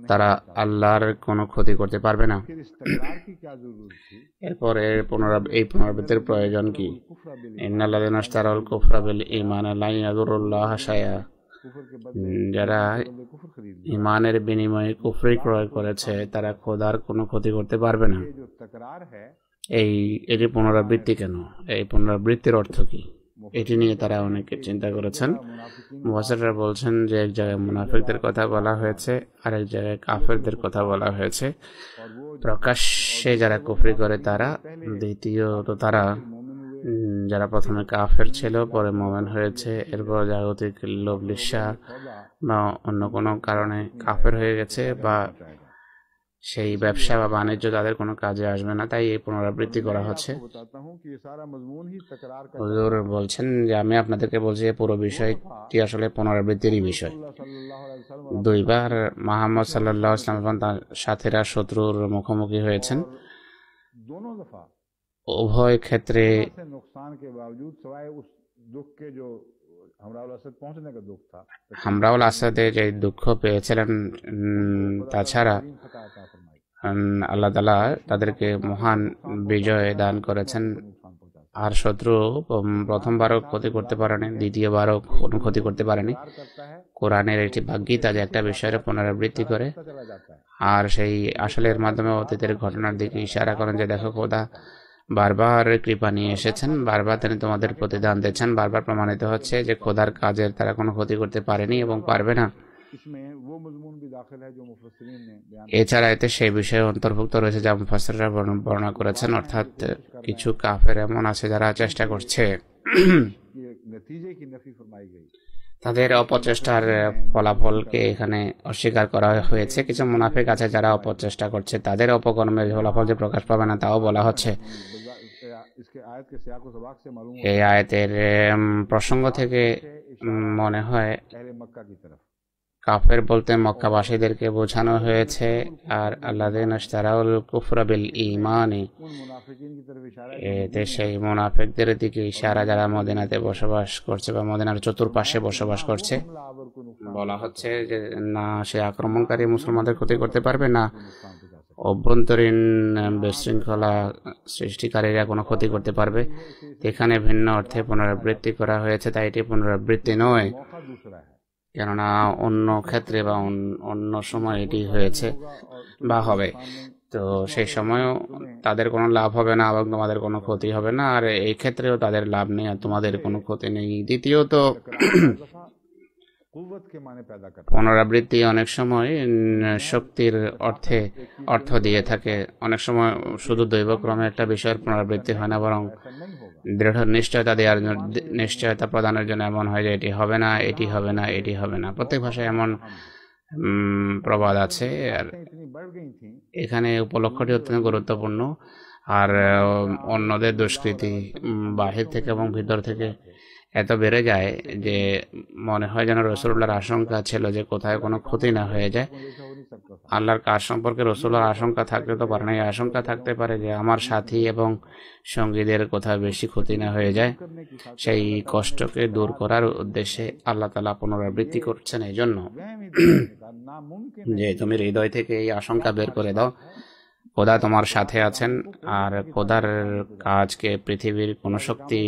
তারা আল্লাহর কোনো ক্ষতি করতে পারবে না এরপর এর পুনরাব এই পুনরাবৃত্তির প্রয়োজন কি ইন্নাল্লাহ নাস্তারল কুফরাবিল ইমান লাইয়াদুরুল্লাহ শায়া যারা ইমানের বিনিময়ে কুফরি ক্রয় করেছে তারা খোদার কোনো ক্ষতি করতে পারবে না এই হ্যাঁ, এটি পুনরাবৃত্তি কেন হ্যাঁ। এই পুনরাবৃত্তির অর্থ কি এটি নিয়ে তারা অনেকে চিন্তা করেছেন মুহাসেররা বলছেন যে এক জায়গায় মুনাফিকদের কথা বলা হয়েছে আরেক জায়গায় কাফেরদের কথা বলা হয়েছে প্রকাশ্যে যারা কুফরি করে তারা দ্বিতীয়ত তারা যারা প্রথমে কাফের ছিল পরে মোমেন হয়েছে এরপর জাগতিক লোভ বা অন্য কোনো কারণে কাফের হয়ে গেছে বা সেই ব্যবসা বা বাণিজ্য তাদের কোনো কাজে আসবে না তাই এই পুনরাবৃত্তি করা হচ্ছে বলছেন যে আমি আপনাদেরকে বলছি পুরো বিষয়টি আসলে পুনরাবৃত্তিরই বিষয় দুইবার মোহাম্মদ সাল্লাহ ইসলাম এবং তার সাথীরা শত্রুর মুখোমুখি হয়েছেন উভয় ক্ষেত্রে হামরাউল আসাদে যে দুঃখ পেয়েছিলেন তাছাড়া আল্লাহ তালা তাদেরকে মহান বিজয় দান করেছেন আর শত্রু প্রথমবারও ক্ষতি করতে পারেনি দ্বিতীয়বারও কোনো ক্ষতি করতে পারেনি কোরআনের একটি ভাগ্যি তাদের একটা বিষয়ের পুনরাবৃত্তি করে আর সেই আসলের মাধ্যমে অতীতের ঘটনার দিকে ইশারা করেন যে দেখো খোদা বারবার কৃপা নিয়ে এসেছেন বারবার তিনি তোমাদের প্রতিদান দিচ্ছেন বারবার প্রমাণিত হচ্ছে যে খোদার কাজের তারা কোনো ক্ষতি করতে পারেনি এবং পারবে না এছাড়া এতে সেই বিষয়ে অন্তর্ভুক্ত রয়েছে যা মুফাসসিররা বর্ণনা করেছেন অর্থাৎ কিছু কাফের এমন আছে যারা চেষ্টা করছে <coughs> <coughs> তাদের অপচেষ্টার ফলাফলকে এখানে অস্বীকার করা হয়েছে কিছু মুনাফিক আছে যারা অপচেষ্টা করছে তাদের অপকর্মের ফলাফল যে প্রকাশ পাবে না তাও বলা হচ্ছে এই আয়তের প্রসঙ্গ থেকে মনে হয় কাফের বলতে মক্কাবাসীদেরকে বোঝানো হয়েছে আর আল্লাদিন আশতারাউল কুফরাবিল ইমানি এতে সেই মোনাফেকদের দিকে ইশারা যারা মদিনাতে বসবাস করছে বা মদিনার চতুর্পাশে বসবাস করছে বলা হচ্ছে যে না সে আক্রমণকারী মুসলমানদের ক্ষতি করতে পারবে না অভ্যন্তরীণ বিশৃঙ্খলা সৃষ্টিকারীরা কোনো ক্ষতি করতে পারবে এখানে ভিন্ন অর্থে পুনরাবৃত্তি করা হয়েছে তাই এটি পুনরাবৃত্তি নয় কেননা অন্য ক্ষেত্রে বা অন্য সময় এটি হয়েছে বা হবে তো সেই সময়ও তাদের কোনো লাভ হবে না এবং তোমাদের কোনো ক্ষতি হবে না আর এই ক্ষেত্রেও তাদের লাভ নেই আর তোমাদের কোনো ক্ষতি নেই দ্বিতীয়ত মানে পুনরাবৃত্তি অনেক সময় শক্তির অর্থে অর্থ দিয়ে থাকে অনেক সময় শুধু দৈবক্রমে একটা বিষয়ের পুনরাবৃত্তি হয় না বরং দৃঢ় নিশ্চয়তা দেওয়ার নিশ্চয়তা প্রদানের জন্য এমন হয় যে এটি হবে না এটি হবে না এটি হবে না প্রত্যেক ভাষায় এমন প্রবাদ আছে আর এখানে উপলক্ষটি অত্যন্ত গুরুত্বপূর্ণ আর অন্যদের দুষ্কৃতি বাহির থেকে এবং ভিতর থেকে এত বেড়ে যায় যে মনে হয় যেন রসুল্লাহর আশঙ্কা ছিল যে কোথায় কোনো ক্ষতি না হয়ে যায় আল্লাহর কাজ সম্পর্কে রসুল্লাহর আশঙ্কা থাকতে তো পারে না এই আশঙ্কা থাকতে পারে যে আমার সাথী এবং সঙ্গীদের কোথায় বেশি ক্ষতি না হয়ে যায় সেই কষ্টকে দূর করার উদ্দেশ্যে আল্লাহ তালা পুনরাবৃত্তি করছেন এই জন্য যে তুমি হৃদয় থেকে এই আশঙ্কা বের করে দাও খোদা তোমার সাথে আছেন আর খোদার কাজকে পৃথিবীর কোনো শক্তি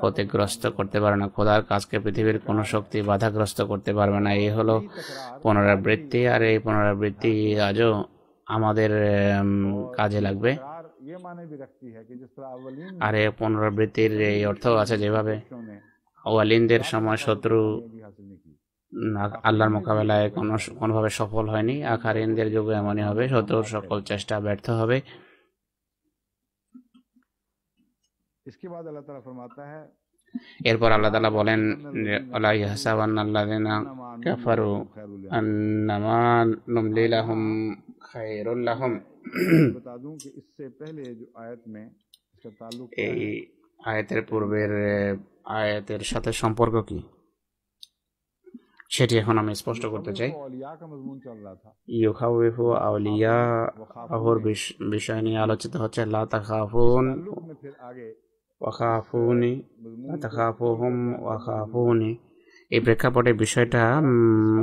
ক্ষতিগ্রস্ত করতে পারে না খোদার কাজকে পৃথিবীর কোনো শক্তি বাধাগ্রস্ত করতে পারবে না এই হলো পুনরাবৃত্তি আর এই পুনরাবৃত্তি আজও আমাদের কাজে লাগবে আর এই পুনরাবৃত্তির এই অর্থ আছে যেভাবে ওয়ালিনদের সময় শত্রু আল্লাহর মোকাবেলায় কোনো কোনোভাবে সফল হয়নি আখারিনদের যুগে এমনই হবে শত্রুর সকল চেষ্টা ব্যর্থ হবে এরপর আল্লাহ তালা বলেন আল্লাহ ইহসাবান আল্লাহ কাফারু আন্নামান নুমলিলাহুম খায়রুল্লাহুম এই আয়াতের পূর্বের আয়াতের সাথে সম্পর্ক কী সেটি এখন আমি স্পষ্ট করতে চাই আউলিয়া বিষয় নিয়ে আলোচিত হচ্ছে লা তাখাফুন ওয়াখাফুনি লা তাখাফুহুম ওয়াখাফুনি এই প্রেক্ষাপটে বিষয়টা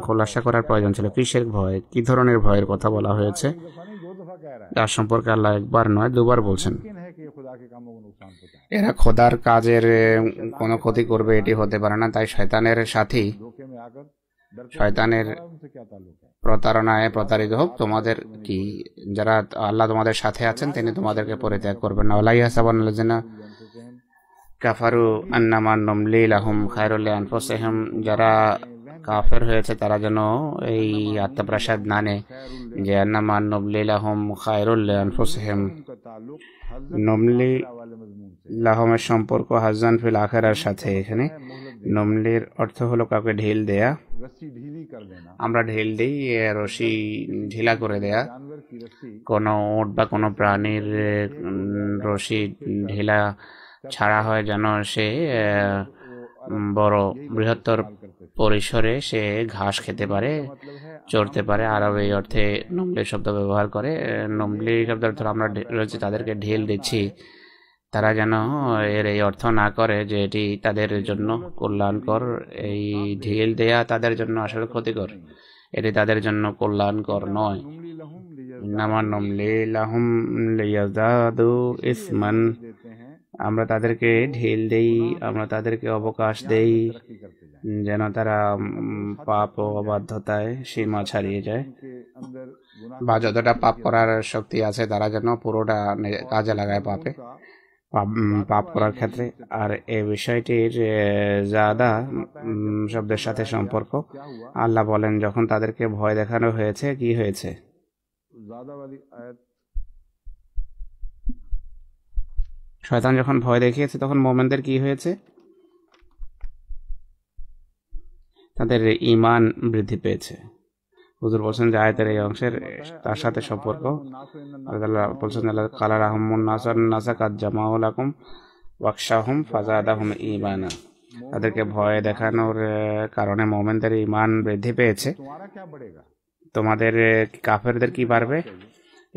খোলাসা করার প্রয়োজন ছিল কিসের ভয় কি ধরনের ভয়ের কথা বলা হয়েছে তার সম্পর্কে আল্লাহ একবার নয় দুবার বলছেন এরা খোদার কাজের কোনো ক্ষতি করবে এটি হতে পারে না তাই শয়তানের সাথী শয়তানের প্রতারণায় প্রতারিত হোক তোমাদের কি যারা আল্লাহ তোমাদের সাথে আছেন তিনি তোমাদেরকে পরিত্যাগ করবেন না আল্লাহ হাসাবান কাফারু আন্নামান নমলি লাহুম খায়রুল্লাহ আনফোসেহম যারা কাফের হয়েছে তারা যেন এই আত্মপ্রাসাদ না নেয় যে আন্নামান নবলি লাহম খায়রুল্লাহ আনফোসেহম নমলি লাহমের সম্পর্ক হাজান ফিল আখেরার সাথে এখানে নমলির অর্থ হলো কাউকে ঢিল দেয়া আমরা ঢিল দিই রশি ঢিলা করে দেয়া কোনো ওট বা কোনো প্রাণীর রশি ঢিলা ছাড়া হয় যেন সে বড় বৃহত্তর পরিসরে সে ঘাস খেতে পারে চড়তে পারে আরব এই অর্থে নমলির শব্দ ব্যবহার করে নমলির শব্দ অর্থ আমরা রয়েছে তাদেরকে ঢিল দিচ্ছি তারা যেন এর এই অর্থ না করে যে এটি তাদের জন্য কল্যাণকর এই ঢিল দেয়া তাদের জন্য আসলে ক্ষতিকর এটি তাদের জন্য কল্যাণকর নয় ইসমান আমরা তাদেরকে ঢিল দেই আমরা তাদেরকে অবকাশ দেই যেন তারা পাপ ও অবাধ্যতায় সীমা ছাড়িয়ে যায় বা যতটা পাপ করার শক্তি আছে তারা যেন পুরোটা কাজে লাগায় পাপে পাপ করার ক্ষেত্রে আর এই বিষয়টির জাদা শব্দের সাথে সম্পর্ক আল্লাহ বলেন যখন তাদেরকে ভয় দেখানো হয়েছে কি হয়েছে শয়তান যখন ভয় দেখিয়েছে তখন মোমেনদের কি হয়েছে তাদের ইমান বৃদ্ধি পেয়েছে হুজুর বলছেন যে আয়তের এই অংশের তার সাথে সম্পর্ক আল্লাহ বলছেন আল্লাহ কালার আহমুন নাসার নাসা কাদ জামাউল আকম ওয়াকশাহুম ফাজাদ আহম ইমানা তাদেরকে ভয় দেখানোর কারণে মোমেনদের ইমান বৃদ্ধি পেয়েছে তোমাদের কাফেরদের কি পারবে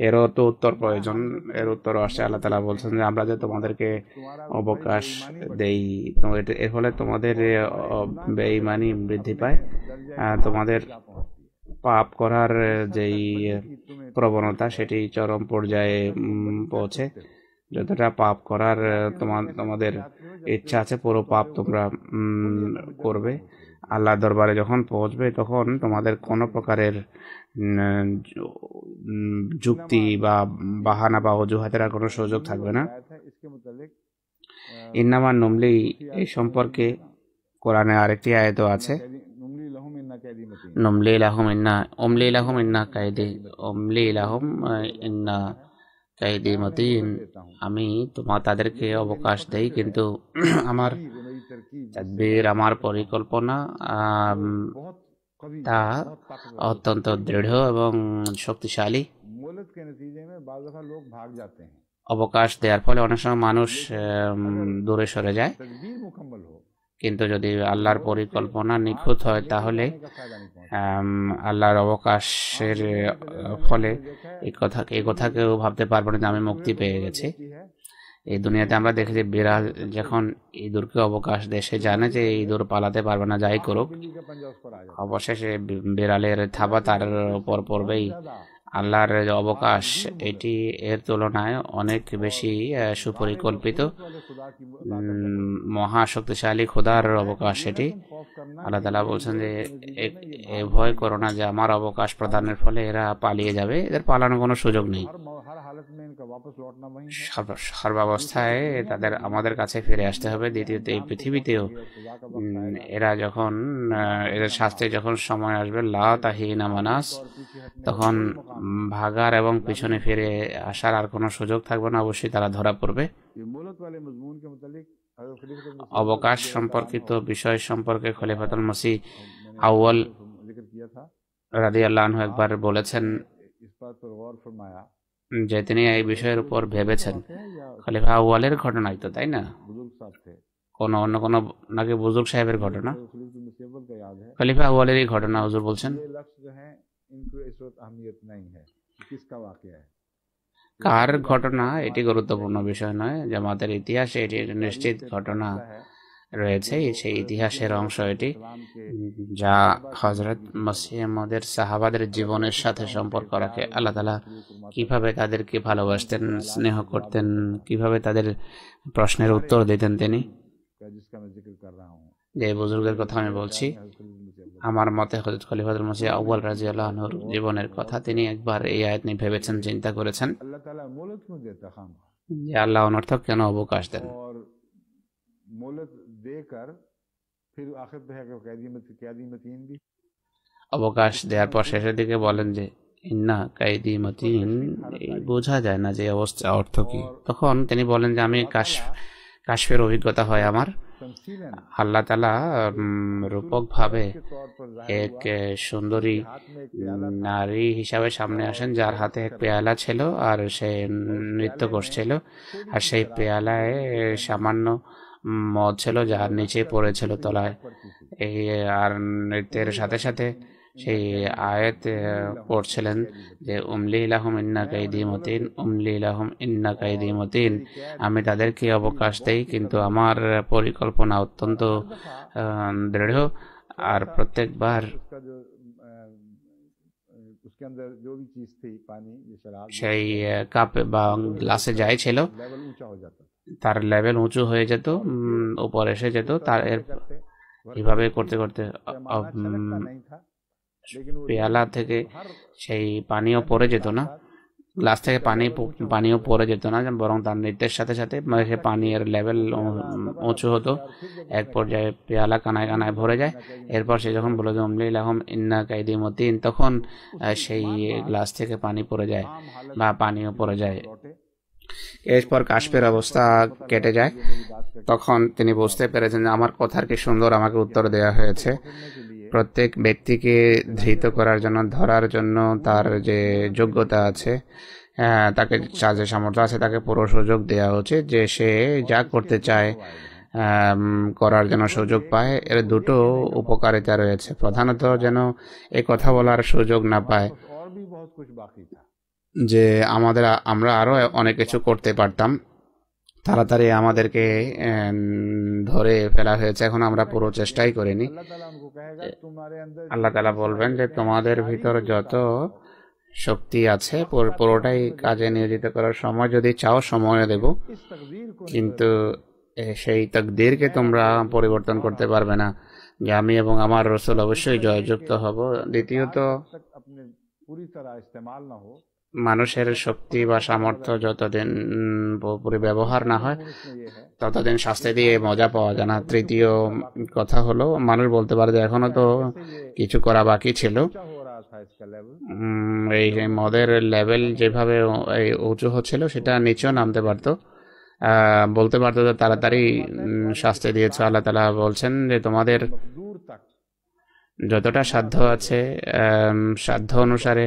এরও তো উত্তর প্রয়োজন এর উত্তর আসে আল্লাহ তালা বলছেন যে আমরা যে তোমাদেরকে অবকাশ দেই এর ফলে তোমাদের বেঈমানি বৃদ্ধি পায় তোমাদের পাপ করার হ্যাঁ, যেই প্রবণতা সেটি চরম পর্যায়ে পৌঁছে যতটা পাপ করার তোমার তোমাদের ইচ্ছা আছে পুরো পাপ তোমরা করবে আল্লাহ দরবারে যখন পৌঁছবে তখন তোমাদের কোনো প্রকারের যুক্তি বা বাহানা বা অজুহাতের আর কোনো সুযোগ থাকবে না হ্যাঁ, ইন্নামা নমলি এই সম্পর্কে কোরআনে আরেকটি আয়ত আছে নমলে লাহম অমলে লাহম ইন্না কায়দে অমলে লাহম ইন্না কায়দে মতিন আমি তোমার তাদেরকে অবকাশ দেই কিন্তু আমার আমার পরিকল্পনা তা অত্যন্ত দৃঢ় এবং শক্তিশালী অবকাশ দেওয়ার ফলে অনেক সময় মানুষ দূরে সরে যায় কিন্তু যদি আল্লাহর পরিকল্পনা নিখুঁত হয় তাহলে আল্লাহর অবকাশের ফলে এই কথা এই কথা কেউ ভাবতে পারবো না যে আমি মুক্তি পেয়ে গেছি এই দুনিয়াতে আমরা দেখি যে বিড়াল যখন ইঁদুরকে অবকাশ দেশে জানে যে ইঁদুর পালাতে পারবে না যাই করুক অবশেষে বিড়ালের থাবা তার উপর পড়বেই আল্লাহর যে অবকাশ এটি এর তুলনায় অনেক বেশি সুপরিকল্পিত মহা শক্তিশালী খোদার অবকাশ এটি আল্লাহ তালা বলছেন যে এ ভয় করো না যে আমার অবকাশ প্রদানের ফলে এরা পালিয়ে যাবে এদের পালানোর কোনো সুযোগ নেই সর্বাবস্থায় তাদের আমাদের কাছে ফিরে আসতে হবে দ্বিতীয়ত এই পৃথিবীতেও এরা যখন এদের শাস্তি যখন সময় আসবে লা তাহিনা মানাস তখন ভাগার এবং পিছনে ফিরে আসার আর কোনো সুযোগ থাকবে না অবশ্যই তারা ধরা পড়বে অবকাশ সম্পর্কিত বিষয় সম্পর্কে খলিফাতুল মসি আউ্ল রাদি আল্লাহন একবার বলেছেন যে তিনি এই বিষয়ের উপর ভেবেছেন খলিফা আউয়ালের ঘটনাই তো তাই না কোনো অন্য কোনো নাকি বুজুর্গ সাহেবের ঘটনা খলিফা আউ্বালের ঘটনা হুজুর বলছেন কার ঘটনা এটি গুরুত্বপূর্ণ বিষয় নয় জামাতের ইতিহাসে এটি একটি নিশ্চিত ঘটনা রয়েছে সেই ইতিহাসের অংশ এটি যা হজরত মসিহমদের সাহাবাদের জীবনের সাথে সম্পর্ক রাখে আল্লাহ তালা কীভাবে তাদেরকে ভালোবাসতেন স্নেহ করতেন কিভাবে তাদের প্রশ্নের উত্তর দিতেন তিনি যে বুজুর্গের কথা আমি বলছি আমার মতে হজরত খলিফাদুল মসিহ আউ্বাল রাজি আল্লাহর জীবনের কথা তিনি একবার এই আয়াত নিয়ে ভেবেছেন চিন্তা করেছেন যে আল্লাহ অনর্থক কেন অবকাশ দেন অবকাশ দেওয়ার পর শেষের দিকে বলেন যে ইন্না কাইদি মতিন বোঝা যায় না যে অবস্থা অর্থ কি তখন তিনি বলেন যে আমি কাশ কাশ্মীর অভিজ্ঞতা হয় আমার আল্লাহ তালা রূপকভাবে এক সুন্দরী নারী হিসাবে সামনে আসেন যার হাতে এক পেয়ালা ছিল আর সে নৃত্য করছিল আর সেই পেয়ালায় সামান্য মদ ছিল যার নিচে পড়েছিল তলায় এই আর নৃত্যের সাথে সাথে সেই আয়াত পড়ছিলেন যে উমলি ইলাহম হ্যাঁ, ইন্না হ্যাঁ, হ্যাঁ, কাইদি মতিন উমলি ইলাহম ইন্না কাইদি মতিন আমি তাদেরকে অবকাশ দেই কিন্তু আমার পরিকল্পনা অত্যন্ত দৃঢ় আর প্রত্যেকবার সেই কাপে বা গ্লাসে যাই ছিল তার লেভেল উঁচু হয়ে যেত উপর এসে যেত তার এর করতে করতে পেয়ালা থেকে সেই পানিও পড়ে যেত না গ্লাস থেকে পানি পানিও পড়ে যেত না বরং তার নৃত্যের সাথে সাথে মানে সে পানির লেভেল উঁচু হতো এক পর্যায়ে পেয়ালা কানায় কানায় ভরে যায় এরপর সে যখন বলে যে অমলি লাহম ইন্না কাইদি মতিন তখন সেই গ্লাস থেকে পানি পড়ে যায় বা পানিও পড়ে যায় এরপর কাশ্মীর অবস্থা কেটে যায় তখন তিনি বুঝতে পেরেছেন যে আমার কথার কি সুন্দর আমাকে উত্তর দেওয়া হয়েছে প্রত্যেক ব্যক্তিকে ধৃত করার জন্য ধরার জন্য তার যে যোগ্যতা আছে তাকে যা যে সামর্থ্য আছে তাকে পুরো সুযোগ দেওয়া উচিত যে সে যা করতে চায় করার জন্য সুযোগ পায় এর দুটো উপকারিতা রয়েছে প্রধানত যেন এ কথা বলার সুযোগ না পায় যে আমাদের আমরা আরও অনেক কিছু করতে পারতাম তাড়াতাড়ি আমাদেরকে ধরে ফেলা হয়েছে এখন আমরা পুরো চেষ্টাই করিনি আল্লাহ তালা বলবেন যে তোমাদের ভিতর যত শক্তি আছে পুরোটাই কাজে নিয়োজিত করার সময় যদি চাও সময় দেব কিন্তু সেই তকদিরকে তোমরা পরিবর্তন করতে পারবে না যে আমি এবং আমার রসুল অবশ্যই জয়যুক্ত হব দ্বিতীয়ত মানুষের শক্তি বা সামর্থ্য যতদিন পুরোপুরি ব্যবহার না হয় ততদিন শাস্তি দিয়ে মজা পাওয়া যায় না তৃতীয় কথা হলো মানুষ বলতে পারে যে এখনও তো কিছু করা বাকি ছিল এই মদের লেভেল যেভাবে এই উঁচু হচ্ছিল সেটা নিচেও নামতে পারতো বলতে পারতো যে তাড়াতাড়ি শাস্তি দিয়েছ আল্লাহ তালা বলছেন যে তোমাদের যতটা সাধ্য আছে সাধ্য অনুসারে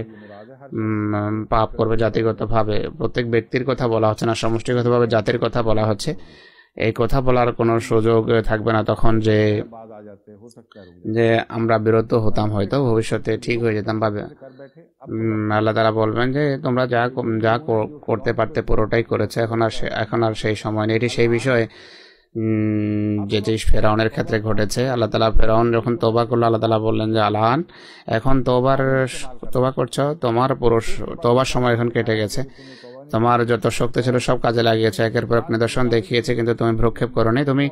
পাপ করবে জাতিগতভাবে প্রত্যেক ব্যক্তির কথা বলা হচ্ছে না সমষ্টিগতভাবে জাতির কথা বলা হচ্ছে এই কথা বলার কোনো সুযোগ থাকবে না তখন যে হ্যাঁ, হ্যাঁ, যে আমরা বিরত হতাম হয়তো ভবিষ্যতে ঠিক হয়ে যেতাম বা আল্লাহ তারা বলবেন যে তোমরা যা যা করতে পারতে পুরোটাই করেছে এখন আর এখন আর সেই সময় নেই এটি সেই হ্যাঁ, বিষয়ে যেটি ফেরাউনের ক্ষেত্রে ঘটেছে আল্লাহ তালা ফেরাউন যখন তোবা করলো আল্লাহ তালা বললেন যে আলহান এখন তোবার তোবা করছো তোমার পুরুষ তোবার সময় এখন কেটে গেছে তোমার যত শক্তি ছিল সব কাজে লাগিয়েছে একের পর এক নিদর্শন দেখিয়েছে কিন্তু তুমি ভ্রক্ষেপ করো তুমি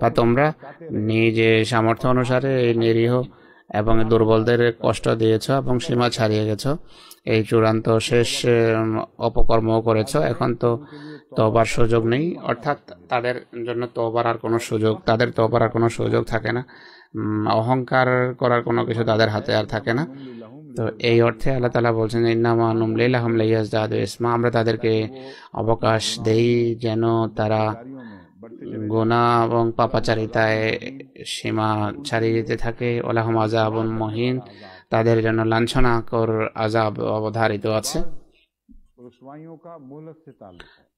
বা তোমরা নিজে সামর্থ্য অনুসারে এই নিরীহ এবং দুর্বলদের কষ্ট দিয়েছ এবং সীমা ছাড়িয়ে গেছো এই চূড়ান্ত শেষ অপকর্ম করেছ এখন তো তবার সুযোগ নেই অর্থাৎ তাদের জন্য তবার আর কোনো সুযোগ তাদের তবার আর কোনো সুযোগ থাকে না অহংকার করার কোনো কিছু তাদের হাতে আর থাকে না তো এই অর্থে আল্লাহ তালা বলছেন ইন্নামানুম নুমলিল লাইয়াস জাদু ইসমা আমরা তাদেরকে অবকাশ দেই যেন তারা গোনা এবং পাপাচারিতায় সীমা ছাড়িয়ে যেতে থাকে ওলাহম আজাব মহিন তাদের জন্য লাঞ্ছনাকর আজাব অবধারিত আছে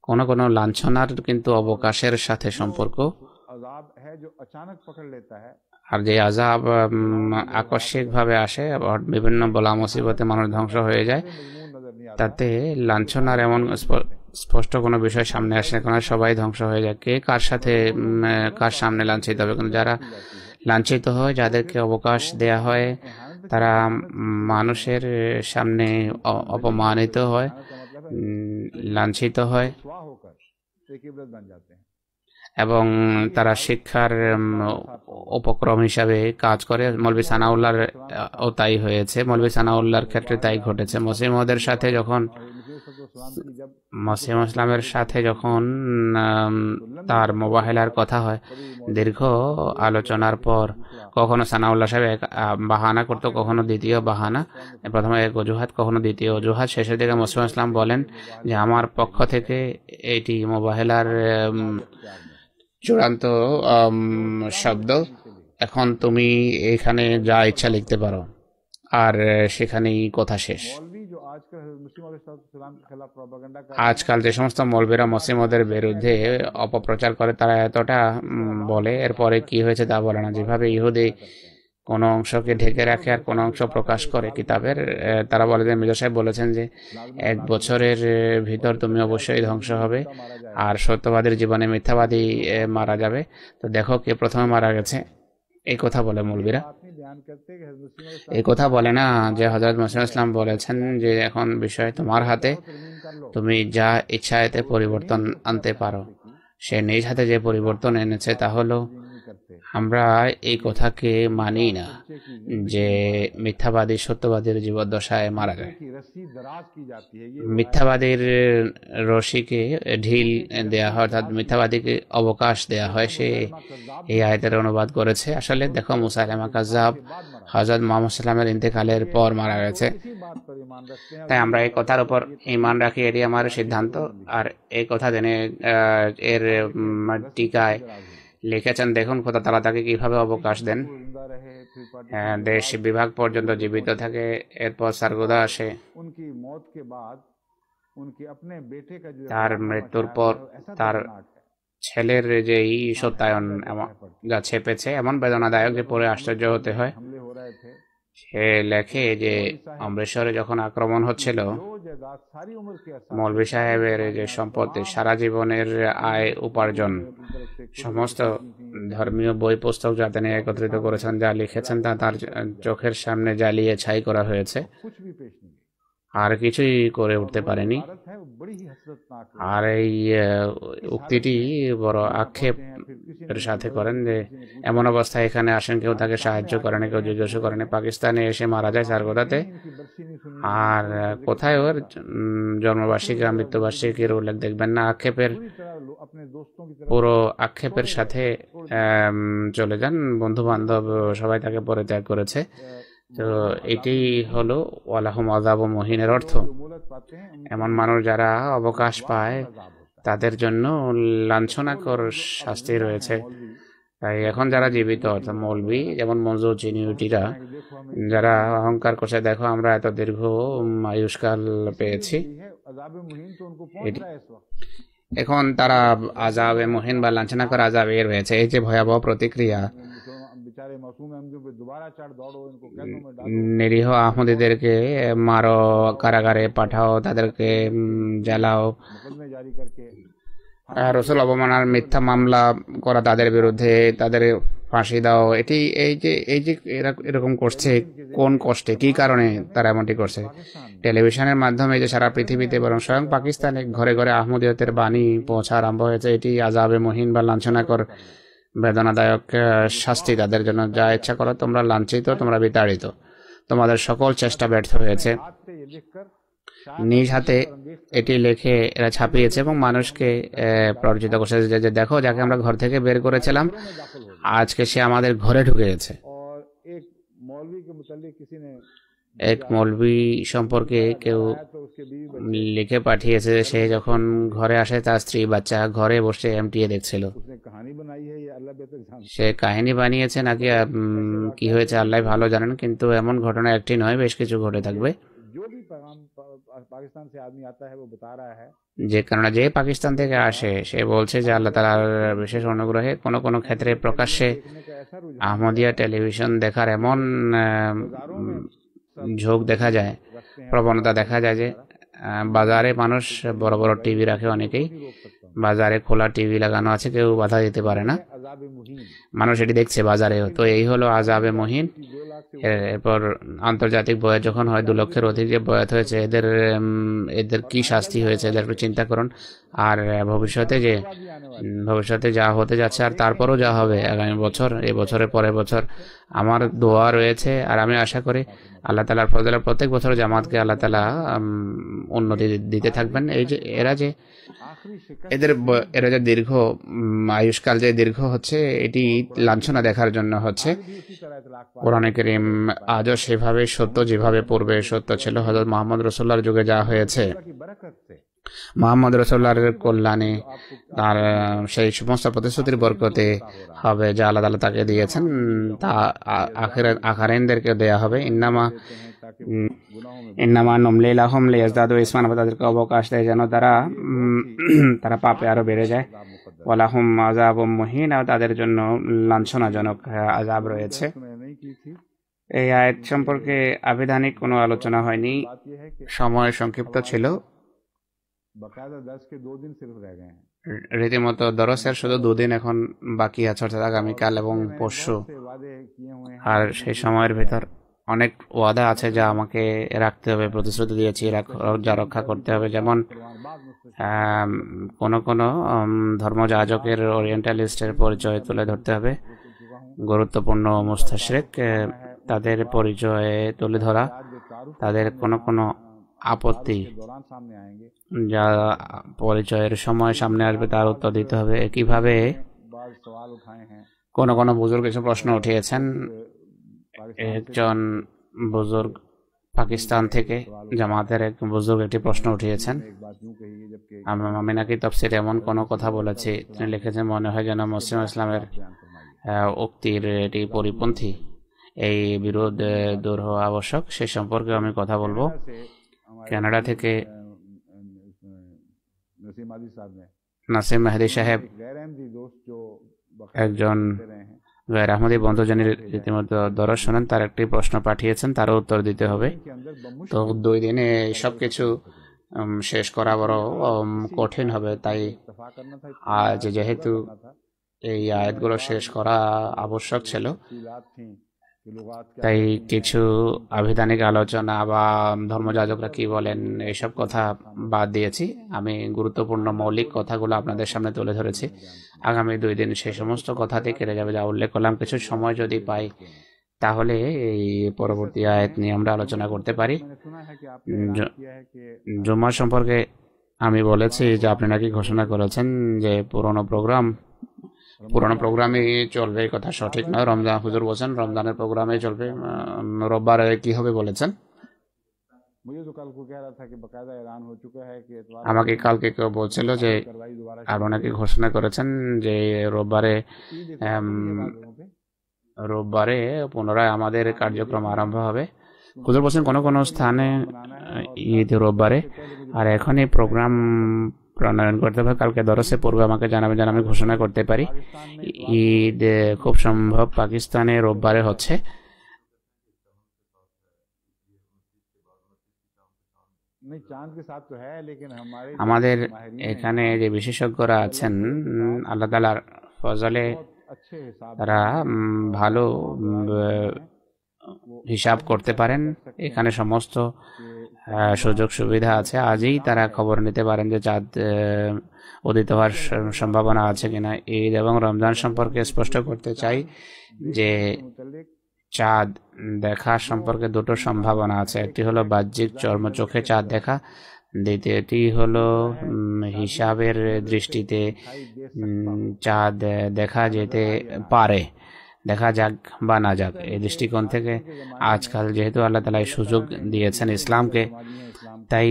কোনো কোনো লাঞ্ছনার কিন্তু অবকাশের সাথে সম্পর্ক আর যে আজাব আকস্মিকভাবে আসে বিভিন্ন বলা মুসিবতে মানুষ ধ্বংস হয়ে যায় তাতে লাঞ্ছনার এমন স্পষ্ট কোনো বিষয় সামনে আসে না সবাই ধ্বংস হয়ে যায় কে কার সাথে কার সামনে লাঞ্ছিত হবে কিন্তু যারা লাঞ্ছিত হয় যাদেরকে অবকাশ দেয়া হয় তারা মানুষের সামনে অপমানিত হয় লাঞ্ছিত হয় এবং তারা শিক্ষার উপক্রম হিসাবে কাজ করে মলবি সানাউল্লাহর ও তাই হয়েছে মলবি সানাউল্লাহর ক্ষেত্রে তাই ঘটেছে মসিমদের সাথে যখন ইসলামের সাথে যখন তার মোবাহেলার কথা হয় দীর্ঘ আলোচনার পর কখনো সানাউল্লাহ সাহেব এক বাহানা করতো কখনো দ্বিতীয় বাহানা প্রথমে এক অজুহাত কখনো দ্বিতীয় অজুহাত শেষের দিকে মসিম ইসলাম বলেন যে আমার পক্ষ থেকে এটি মোবাহেলার চূড়ান্ত শব্দ এখন তুমি এখানে যা ইচ্ছা লিখতে পারো আর সেখানেই কথা শেষ আজকাল যে সমস্ত মৌলবীরা মসিমদের বিরুদ্ধে অপপ্রচার করে তারা এতটা বলে এরপরে কি হয়েছে তা বলে না যেভাবে ইহুদি কোনো অংশকে ঢেকে রাখে আর কোনো অংশ প্রকাশ করে কিতাবের তারা বলে যে মির্জা সাহেব বলেছেন যে এক বছরের ভিতর তুমি অবশ্যই ধ্বংস হবে আর সত্যবাদীর জীবনে মিথ্যাবাদী মারা যাবে তো দেখো কে প্রথমে মারা গেছে এই কথা বলে মৌলবীরা এই কথা বলে না যে হজরত মসিম ইসলাম বলেছেন যে এখন বিষয় তোমার হাতে তুমি যা ইচ্ছা এতে পরিবর্তন আনতে পারো সে নিজ হাতে যে পরিবর্তন এনেছে তা হলো আমরা এই কথাকে মানি না যে মিথ্যাবাদী সত্যবাদীর জীবদ্দশায় মারা যায় মিথ্যাবাদীর রশিকে ঢিল দেয়া হয় অর্থাৎ মিথ্যাবাদীকে অবকাশ দেয়া হয় সে এই আয়তের অনুবাদ করেছে আসলে দেখো মুসাইলামা কাজাব হজরত মোহাম্মদ সাল্লামের ইন্তেকালের পর মারা গেছে তাই আমরা এই কথার উপর ইমান রাখি এটি আমার সিদ্ধান্ত আর এই কথা জেনে এর টিকায় লিখেছেন দেখুন খোদা তারা তাকে কিভাবে অবকাশ দেন হ্যাঁ, দেশ বিভাগ পর্যন্ত জীবিত থাকে এরপর সারগোদা আসে তার মৃত্যুর পর তার ছেলের যে সত্যায়ন যা ছেপেছে এমন বেদনাদায়ক যে পরে আশ্চর্য হতে হয় সে লেখে যে অমৃতসরে যখন আক্রমণ হচ্ছিল মৌলভী সাহেবের যে সম্পদ সারা জীবনের আয় উপার্জন সমস্ত ধর্মীয় বই পুস্তক যা তিনি একত্রিত করেছেন যা লিখেছেন তা তার চোখের সামনে জ্বালিয়ে ছাই করা হয়েছে আর কিছুই করে উঠতে পারেনি আর এই উক্তিটি বড় আক্ষেপ এর সাথে করেন যে এমন অবস্থায় এখানে আসেন কেউ তাকে সাহায্য করে না কেউ জিজ্ঞাসা করে না পাকিস্তানে এসে মারা যায় কথাতে আর কোথায় ওর জন্মবার্ষিকী মৃত্যুবার্ষিকীর উল্লেখ দেখবেন না আক্ষেপের পুরো আক্ষেপের সাথে চলে যান বন্ধু বান্ধব সবাই তাকে পরিত্যাগ করেছে তো এটাই হলো ওয়ালাহম আজাব ও মহিনের অর্থ এমন মানুষ যারা অবকাশ পায় তাদের জন্য লাঞ্ছনাকর শাস্তি রয়েছে তাই এখন যারা জীবিত অর্থাৎ মৌলবি যেমন মঞ্জুর জিনিউটিরা যারা অহংকার করছে দেখো আমরা এত দীর্ঘ আয়ুষ্কাল পেয়েছি এখন তারা আজাবে মহিন বা লাঞ্ছনাকর আজাব এর রয়েছে এই যে ভয়াবহ প্রতিক্রিয়া নিরীহ আহমদীদেরকে মারো কারাগারে পাঠাও তাদেরকে জ্বালাও রসুল অবমানার মিথ্যা মামলা করা তাদের বিরুদ্ধে তাদের ফাঁসি দাও এটি এই যে এই যে এরকম করছে কোন কষ্টে কি কারণে তারা এমনটি করছে টেলিভিশনের মাধ্যমে যে সারা পৃথিবীতে বরং স্বয়ং পাকিস্তানে ঘরে ঘরে আহমদীয়তের বাণী পৌঁছা আরম্ভ হয়েছে এটি আজাবে মহিন বা লাঞ্ছনাকর বেদনাদায়ক শাস্তি তাদের জন্য যা ইচ্ছা করো তোমরা লাঞ্ছিত তোমরা বিতাড়িত তোমাদের সকল চেষ্টা ব্যর্থ হয়েছে নিজ হাতে এটি লেখে এরা ছাপিয়েছে এবং মানুষকে প্ররোচিত করছে যে দেখো যাকে আমরা ঘর থেকে বের করেছিলাম আজকে সে আমাদের ঘরে ঢুকে গেছে এক মৌলবি সম্পর্কে হ্যাঁ, কেউ লিখে পাঠিয়েছে সে যখন ঘরে আসে তার স্ত্রী বাচ্চা ঘরে বসে এমটিএ দেখছিল সে কাহিনী বানিয়েছে নাকি কি হয়েছে আল্লাহ ভালো জানেন কিন্তু এমন ঘটনা একটি নয় বেশ কিছু ঘটে থাকবে যে কারণে যে পাকিস্তান থেকে আসে সে বলছে যে আল্লাহ তালার বিশেষ অনুগ্রহে কোনো কোনো ক্ষেত্রে প্রকাশ্যে আহমদিয়া টেলিভিশন দেখার এমন ঝোঁক দেখা যায় প্রবণতা দেখা যায় যে বাজারে মানুষ বড় বড় টিভি রাখে অনেকেই বাজারে খোলা টিভি লাগানো আছে কেউ বাধা দিতে পারে না মানুষ এটি দেখছে বাজারে তো এই হলো আজাবে মহিন এরপর আন্তর্জাতিক বয়স যখন হয় দু লক্ষের অধিক যে বয়স হয়েছে এদের এদের কি শাস্তি হয়েছে এদের একটু চিন্তা করুন আর ভবিষ্যতে যে ভবিষ্যতে যা হতে যাচ্ছে আর তারপরও যা হবে আগামী বছর এ বছরের পরের বছর আমার দোয়া রয়েছে আর আমি আশা করি আল্লাহ তালার ফজলা প্রত্যেক বছর জামাতকে আল্লাহ তালা উন্নতি দিতে থাকবেন এই যে এরা যে এদের এরা যে দীর্ঘ আয়ুষ্কাল যে দীর্ঘ হচ্ছে এটি লাঞ্ছনা দেখার জন্য হচ্ছে কোরআনে করিম আজও সেভাবে সত্য যেভাবে পূর্বে সত্য ছিল হজরত মোহাম্মদ রসোল্লার যুগে যা হয়েছে মোহাম্মদ রসোল্লার কল্যাণে তার সেই সমস্ত প্রতিশ্রুতির বরকতে হবে যা আল্লাহ তালা তাকে দিয়েছেন তা আখারেনদেরকে দেয়া হবে ইন্নামা ইন্নামা নমলে লাহম লিয়াজদাদু ইসমান তাদেরকে অবকাশ দেয় যেন তারা তারা পাপে আরও বেড়ে যায় ওয়ালাহুম আজাব মহিন আর তাদের জন্য লাঞ্ছনাজনক আজাব রয়েছে এই আয়াত সম্পর্কে আবিধানিক কোনো আলোচনা হয়নি সময় সংক্ষিপ্ত ছিল রীতিমতো দরসের শুধু দুদিন এখন বাকি আছে অর্থাৎ আগামীকাল এবং পরশু আর সেই সময়ের ভিতর অনেক ওয়াদা আছে যা আমাকে রাখতে হবে প্রতিশ্রুতি দিয়েছি যা রক্ষা করতে হবে যেমন কোনো কোনো ধর্মযাজকের ওরিয়েন্টালিস্টের পরিচয় তুলে ধরতে হবে গুরুত্বপূর্ণ মুস্তাশরেক তাদের পরিচয়ে তুলে ধরা তাদের কোনো কোনো আপত্তি যা পরিচয়ের সময় সামনে আসবে তার উত্তর দিতে হবে কিভাবে কোনো কোনো বুজুর্গ কিছু প্রশ্ন উঠিয়েছেন একজন বুজুর্গ পাকিস্তান থেকে জামাতের এক বুজুর্গ একটি প্রশ্ন উঠিয়েছেন আমরা মামি নাকি তফসির এমন কোনো কথা বলেছি তিনি লিখেছেন মনে হয় যেন মুসলিম ইসলামের উক্তির এটি পরিপন্থী এই বিরোধ দূর হওয়া আবশ্যক সে সম্পর্কে আমি কথা বলবো কানাডা থেকে নাসিম মেহেদি সাহেব একজন গায়ের আহমদী বন্ধুজনের রীতিমতো দরজ শোনেন তার একটি প্রশ্ন পাঠিয়েছেন তারও উত্তর দিতে হবে তো দুই দিনে সব কিছু শেষ করা বড় কঠিন হবে তাই আজ যেহেতু এই আয়াতগুলো শেষ করা আবশ্যক ছিল তাই কিছু আবিধানিক আলোচনা বা ধর্মযাজকরা কি বলেন এসব কথা বাদ দিয়েছি আমি গুরুত্বপূর্ণ মৌলিক কথাগুলো আপনাদের সামনে তুলে ধরেছি আগামী দুই দিন সে সমস্ত কথাতে কেটে যাবে যা উল্লেখ করলাম কিছু সময় যদি পাই তাহলে এই পরবর্তী আয়াত নিয়ে আমরা আলোচনা করতে পারি মানে জুম্মা সম্পর্কে আমি বলেছি যে আপনি নাকি ঘোষণা করেছেন যে পুরনো প্রোগ্রাম পুরনো প্রোগ্রামে চলবে কথা সঠিক নয় রমজান হুজুর বলছেন রমজানের প্রোগ্রামে চলবে রোববারে কি হবে বলেছেন আমাকে কালকে কেউ বলছিল যে আর নাকি ঘোষণা করেছেন যে রোববারে রোববারে পুনরায় আমাদের কার্যক্রম আরম্ভ হবে খুদর বলছেন কোনো কোনো স্থানে ঈদ রোববারে আর এখনই প্রোগ্রাম প্রণয়ন করতে হবে কালকে দরসে পূর্বে আমাকে জানাবে যেন আমি ঘোষণা করতে পারি ঈদ খুব সম্ভব পাকিস্তানে রোববারে হচ্ছে আমাদের এখানে যে বিশেষজ্ঞরা আছেন আল্লাহ তালার ফজলে তারা ভালো হিসাব করতে পারেন এখানে সমস্ত সুযোগ সুবিধা আছে আজই তারা খবর নিতে পারেন যে চাঁদ উদিত হওয়ার সম্ভাবনা আছে কিনা ঈদ এবং রমজান সম্পর্কে স্পষ্ট করতে চাই যে চাঁদ দেখা সম্পর্কে দুটো সম্ভাবনা আছে একটি হলো বাহ্যিক চর্ম চোখে চাঁদ দেখা দ্বিতীয়টি হলো হ্যাঁ, হিসাবের দৃষ্টিতে চাঁদ দেখা যেতে পারে দেখা যাক বা না যাক এই দৃষ্টিকোণ থেকে আজকাল যেহেতু আল্লাহ তালা সুযোগ দিয়েছেন ইসলামকে তাই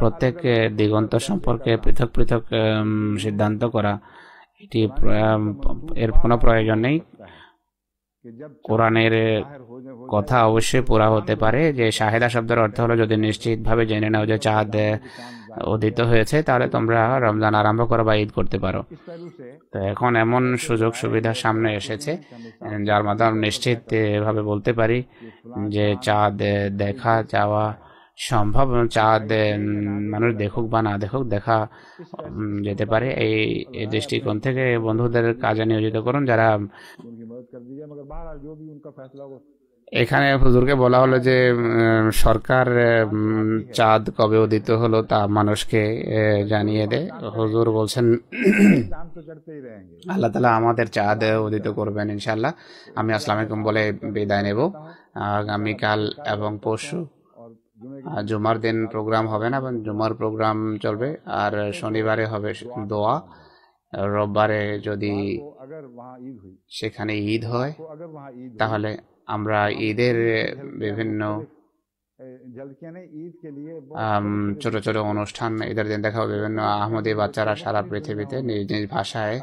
প্রত্যেক দিগন্ত সম্পর্কে পৃথক পৃথক সিদ্ধান্ত করা এটি এর কোনো প্রয়োজন নেই কোরআনের কথা অবশ্যই পুরা হতে পারে যে শাহেদা শব্দের অর্থ হলো যদি নিশ্চিতভাবে জেনে নাও যে চাঁদ অধিত হয়েছে তাহলে তোমরা রমজান আরম্ভ করো বা ঈদ করতে পারো তো এখন এমন সুযোগ সুবিধা সামনে এসেছে যার মাধ্যমে নিশ্চিতভাবে বলতে পারি যে চাঁদ দেখা যাওয়া সম্ভব চাঁদ মানুষ দেখুক বা না দেখুক দেখা যেতে পারে এই দৃষ্টিকোণ থেকে বন্ধুদের কাজে নিয়োজিত করুন যারা এখানে হুজুরকে বলা হলো যে সরকার চাঁদ কবে উদিত হলো তা মানুষকে জানিয়ে দেয় হুজুর বলছেন আল্লাহ তালা আমাদের চাঁদ উদিত করবেন ইনশাল্লাহ আমি আসসালামাইকুম বলে বিদায় নেব আগামীকাল এবং পরশু জুমার দিন প্রোগ্রাম হবে না এবং জুমার প্রোগ্রাম চলবে আর শনিবারে হবে দোয়া রোববারে যদি সেখানে ঈদ হয় তাহলে আমরা ঈদের বিভিন্ন ছোট ছোট অনুষ্ঠান ঈদের দিন দেখা বিভিন্ন আহমদি বাচ্চারা সারা পৃথিবীতে নিজ নিজ ভাষায়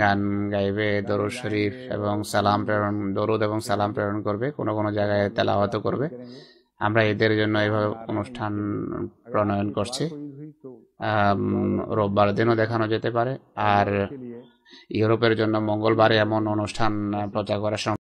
গান গাইবে দরুদ শরীফ এবং সালাম প্রেরণ দরুদ এবং সালাম প্রেরণ করবে কোনো কোনো জায়গায় তেলাওয়াত করবে আমরা এদের জন্য এভাবে অনুষ্ঠান প্রণয়ন করছি রোববার দিনও দেখানো যেতে পারে আর ইউরোপের জন্য মঙ্গলবারে এমন অনুষ্ঠান প্রচার করা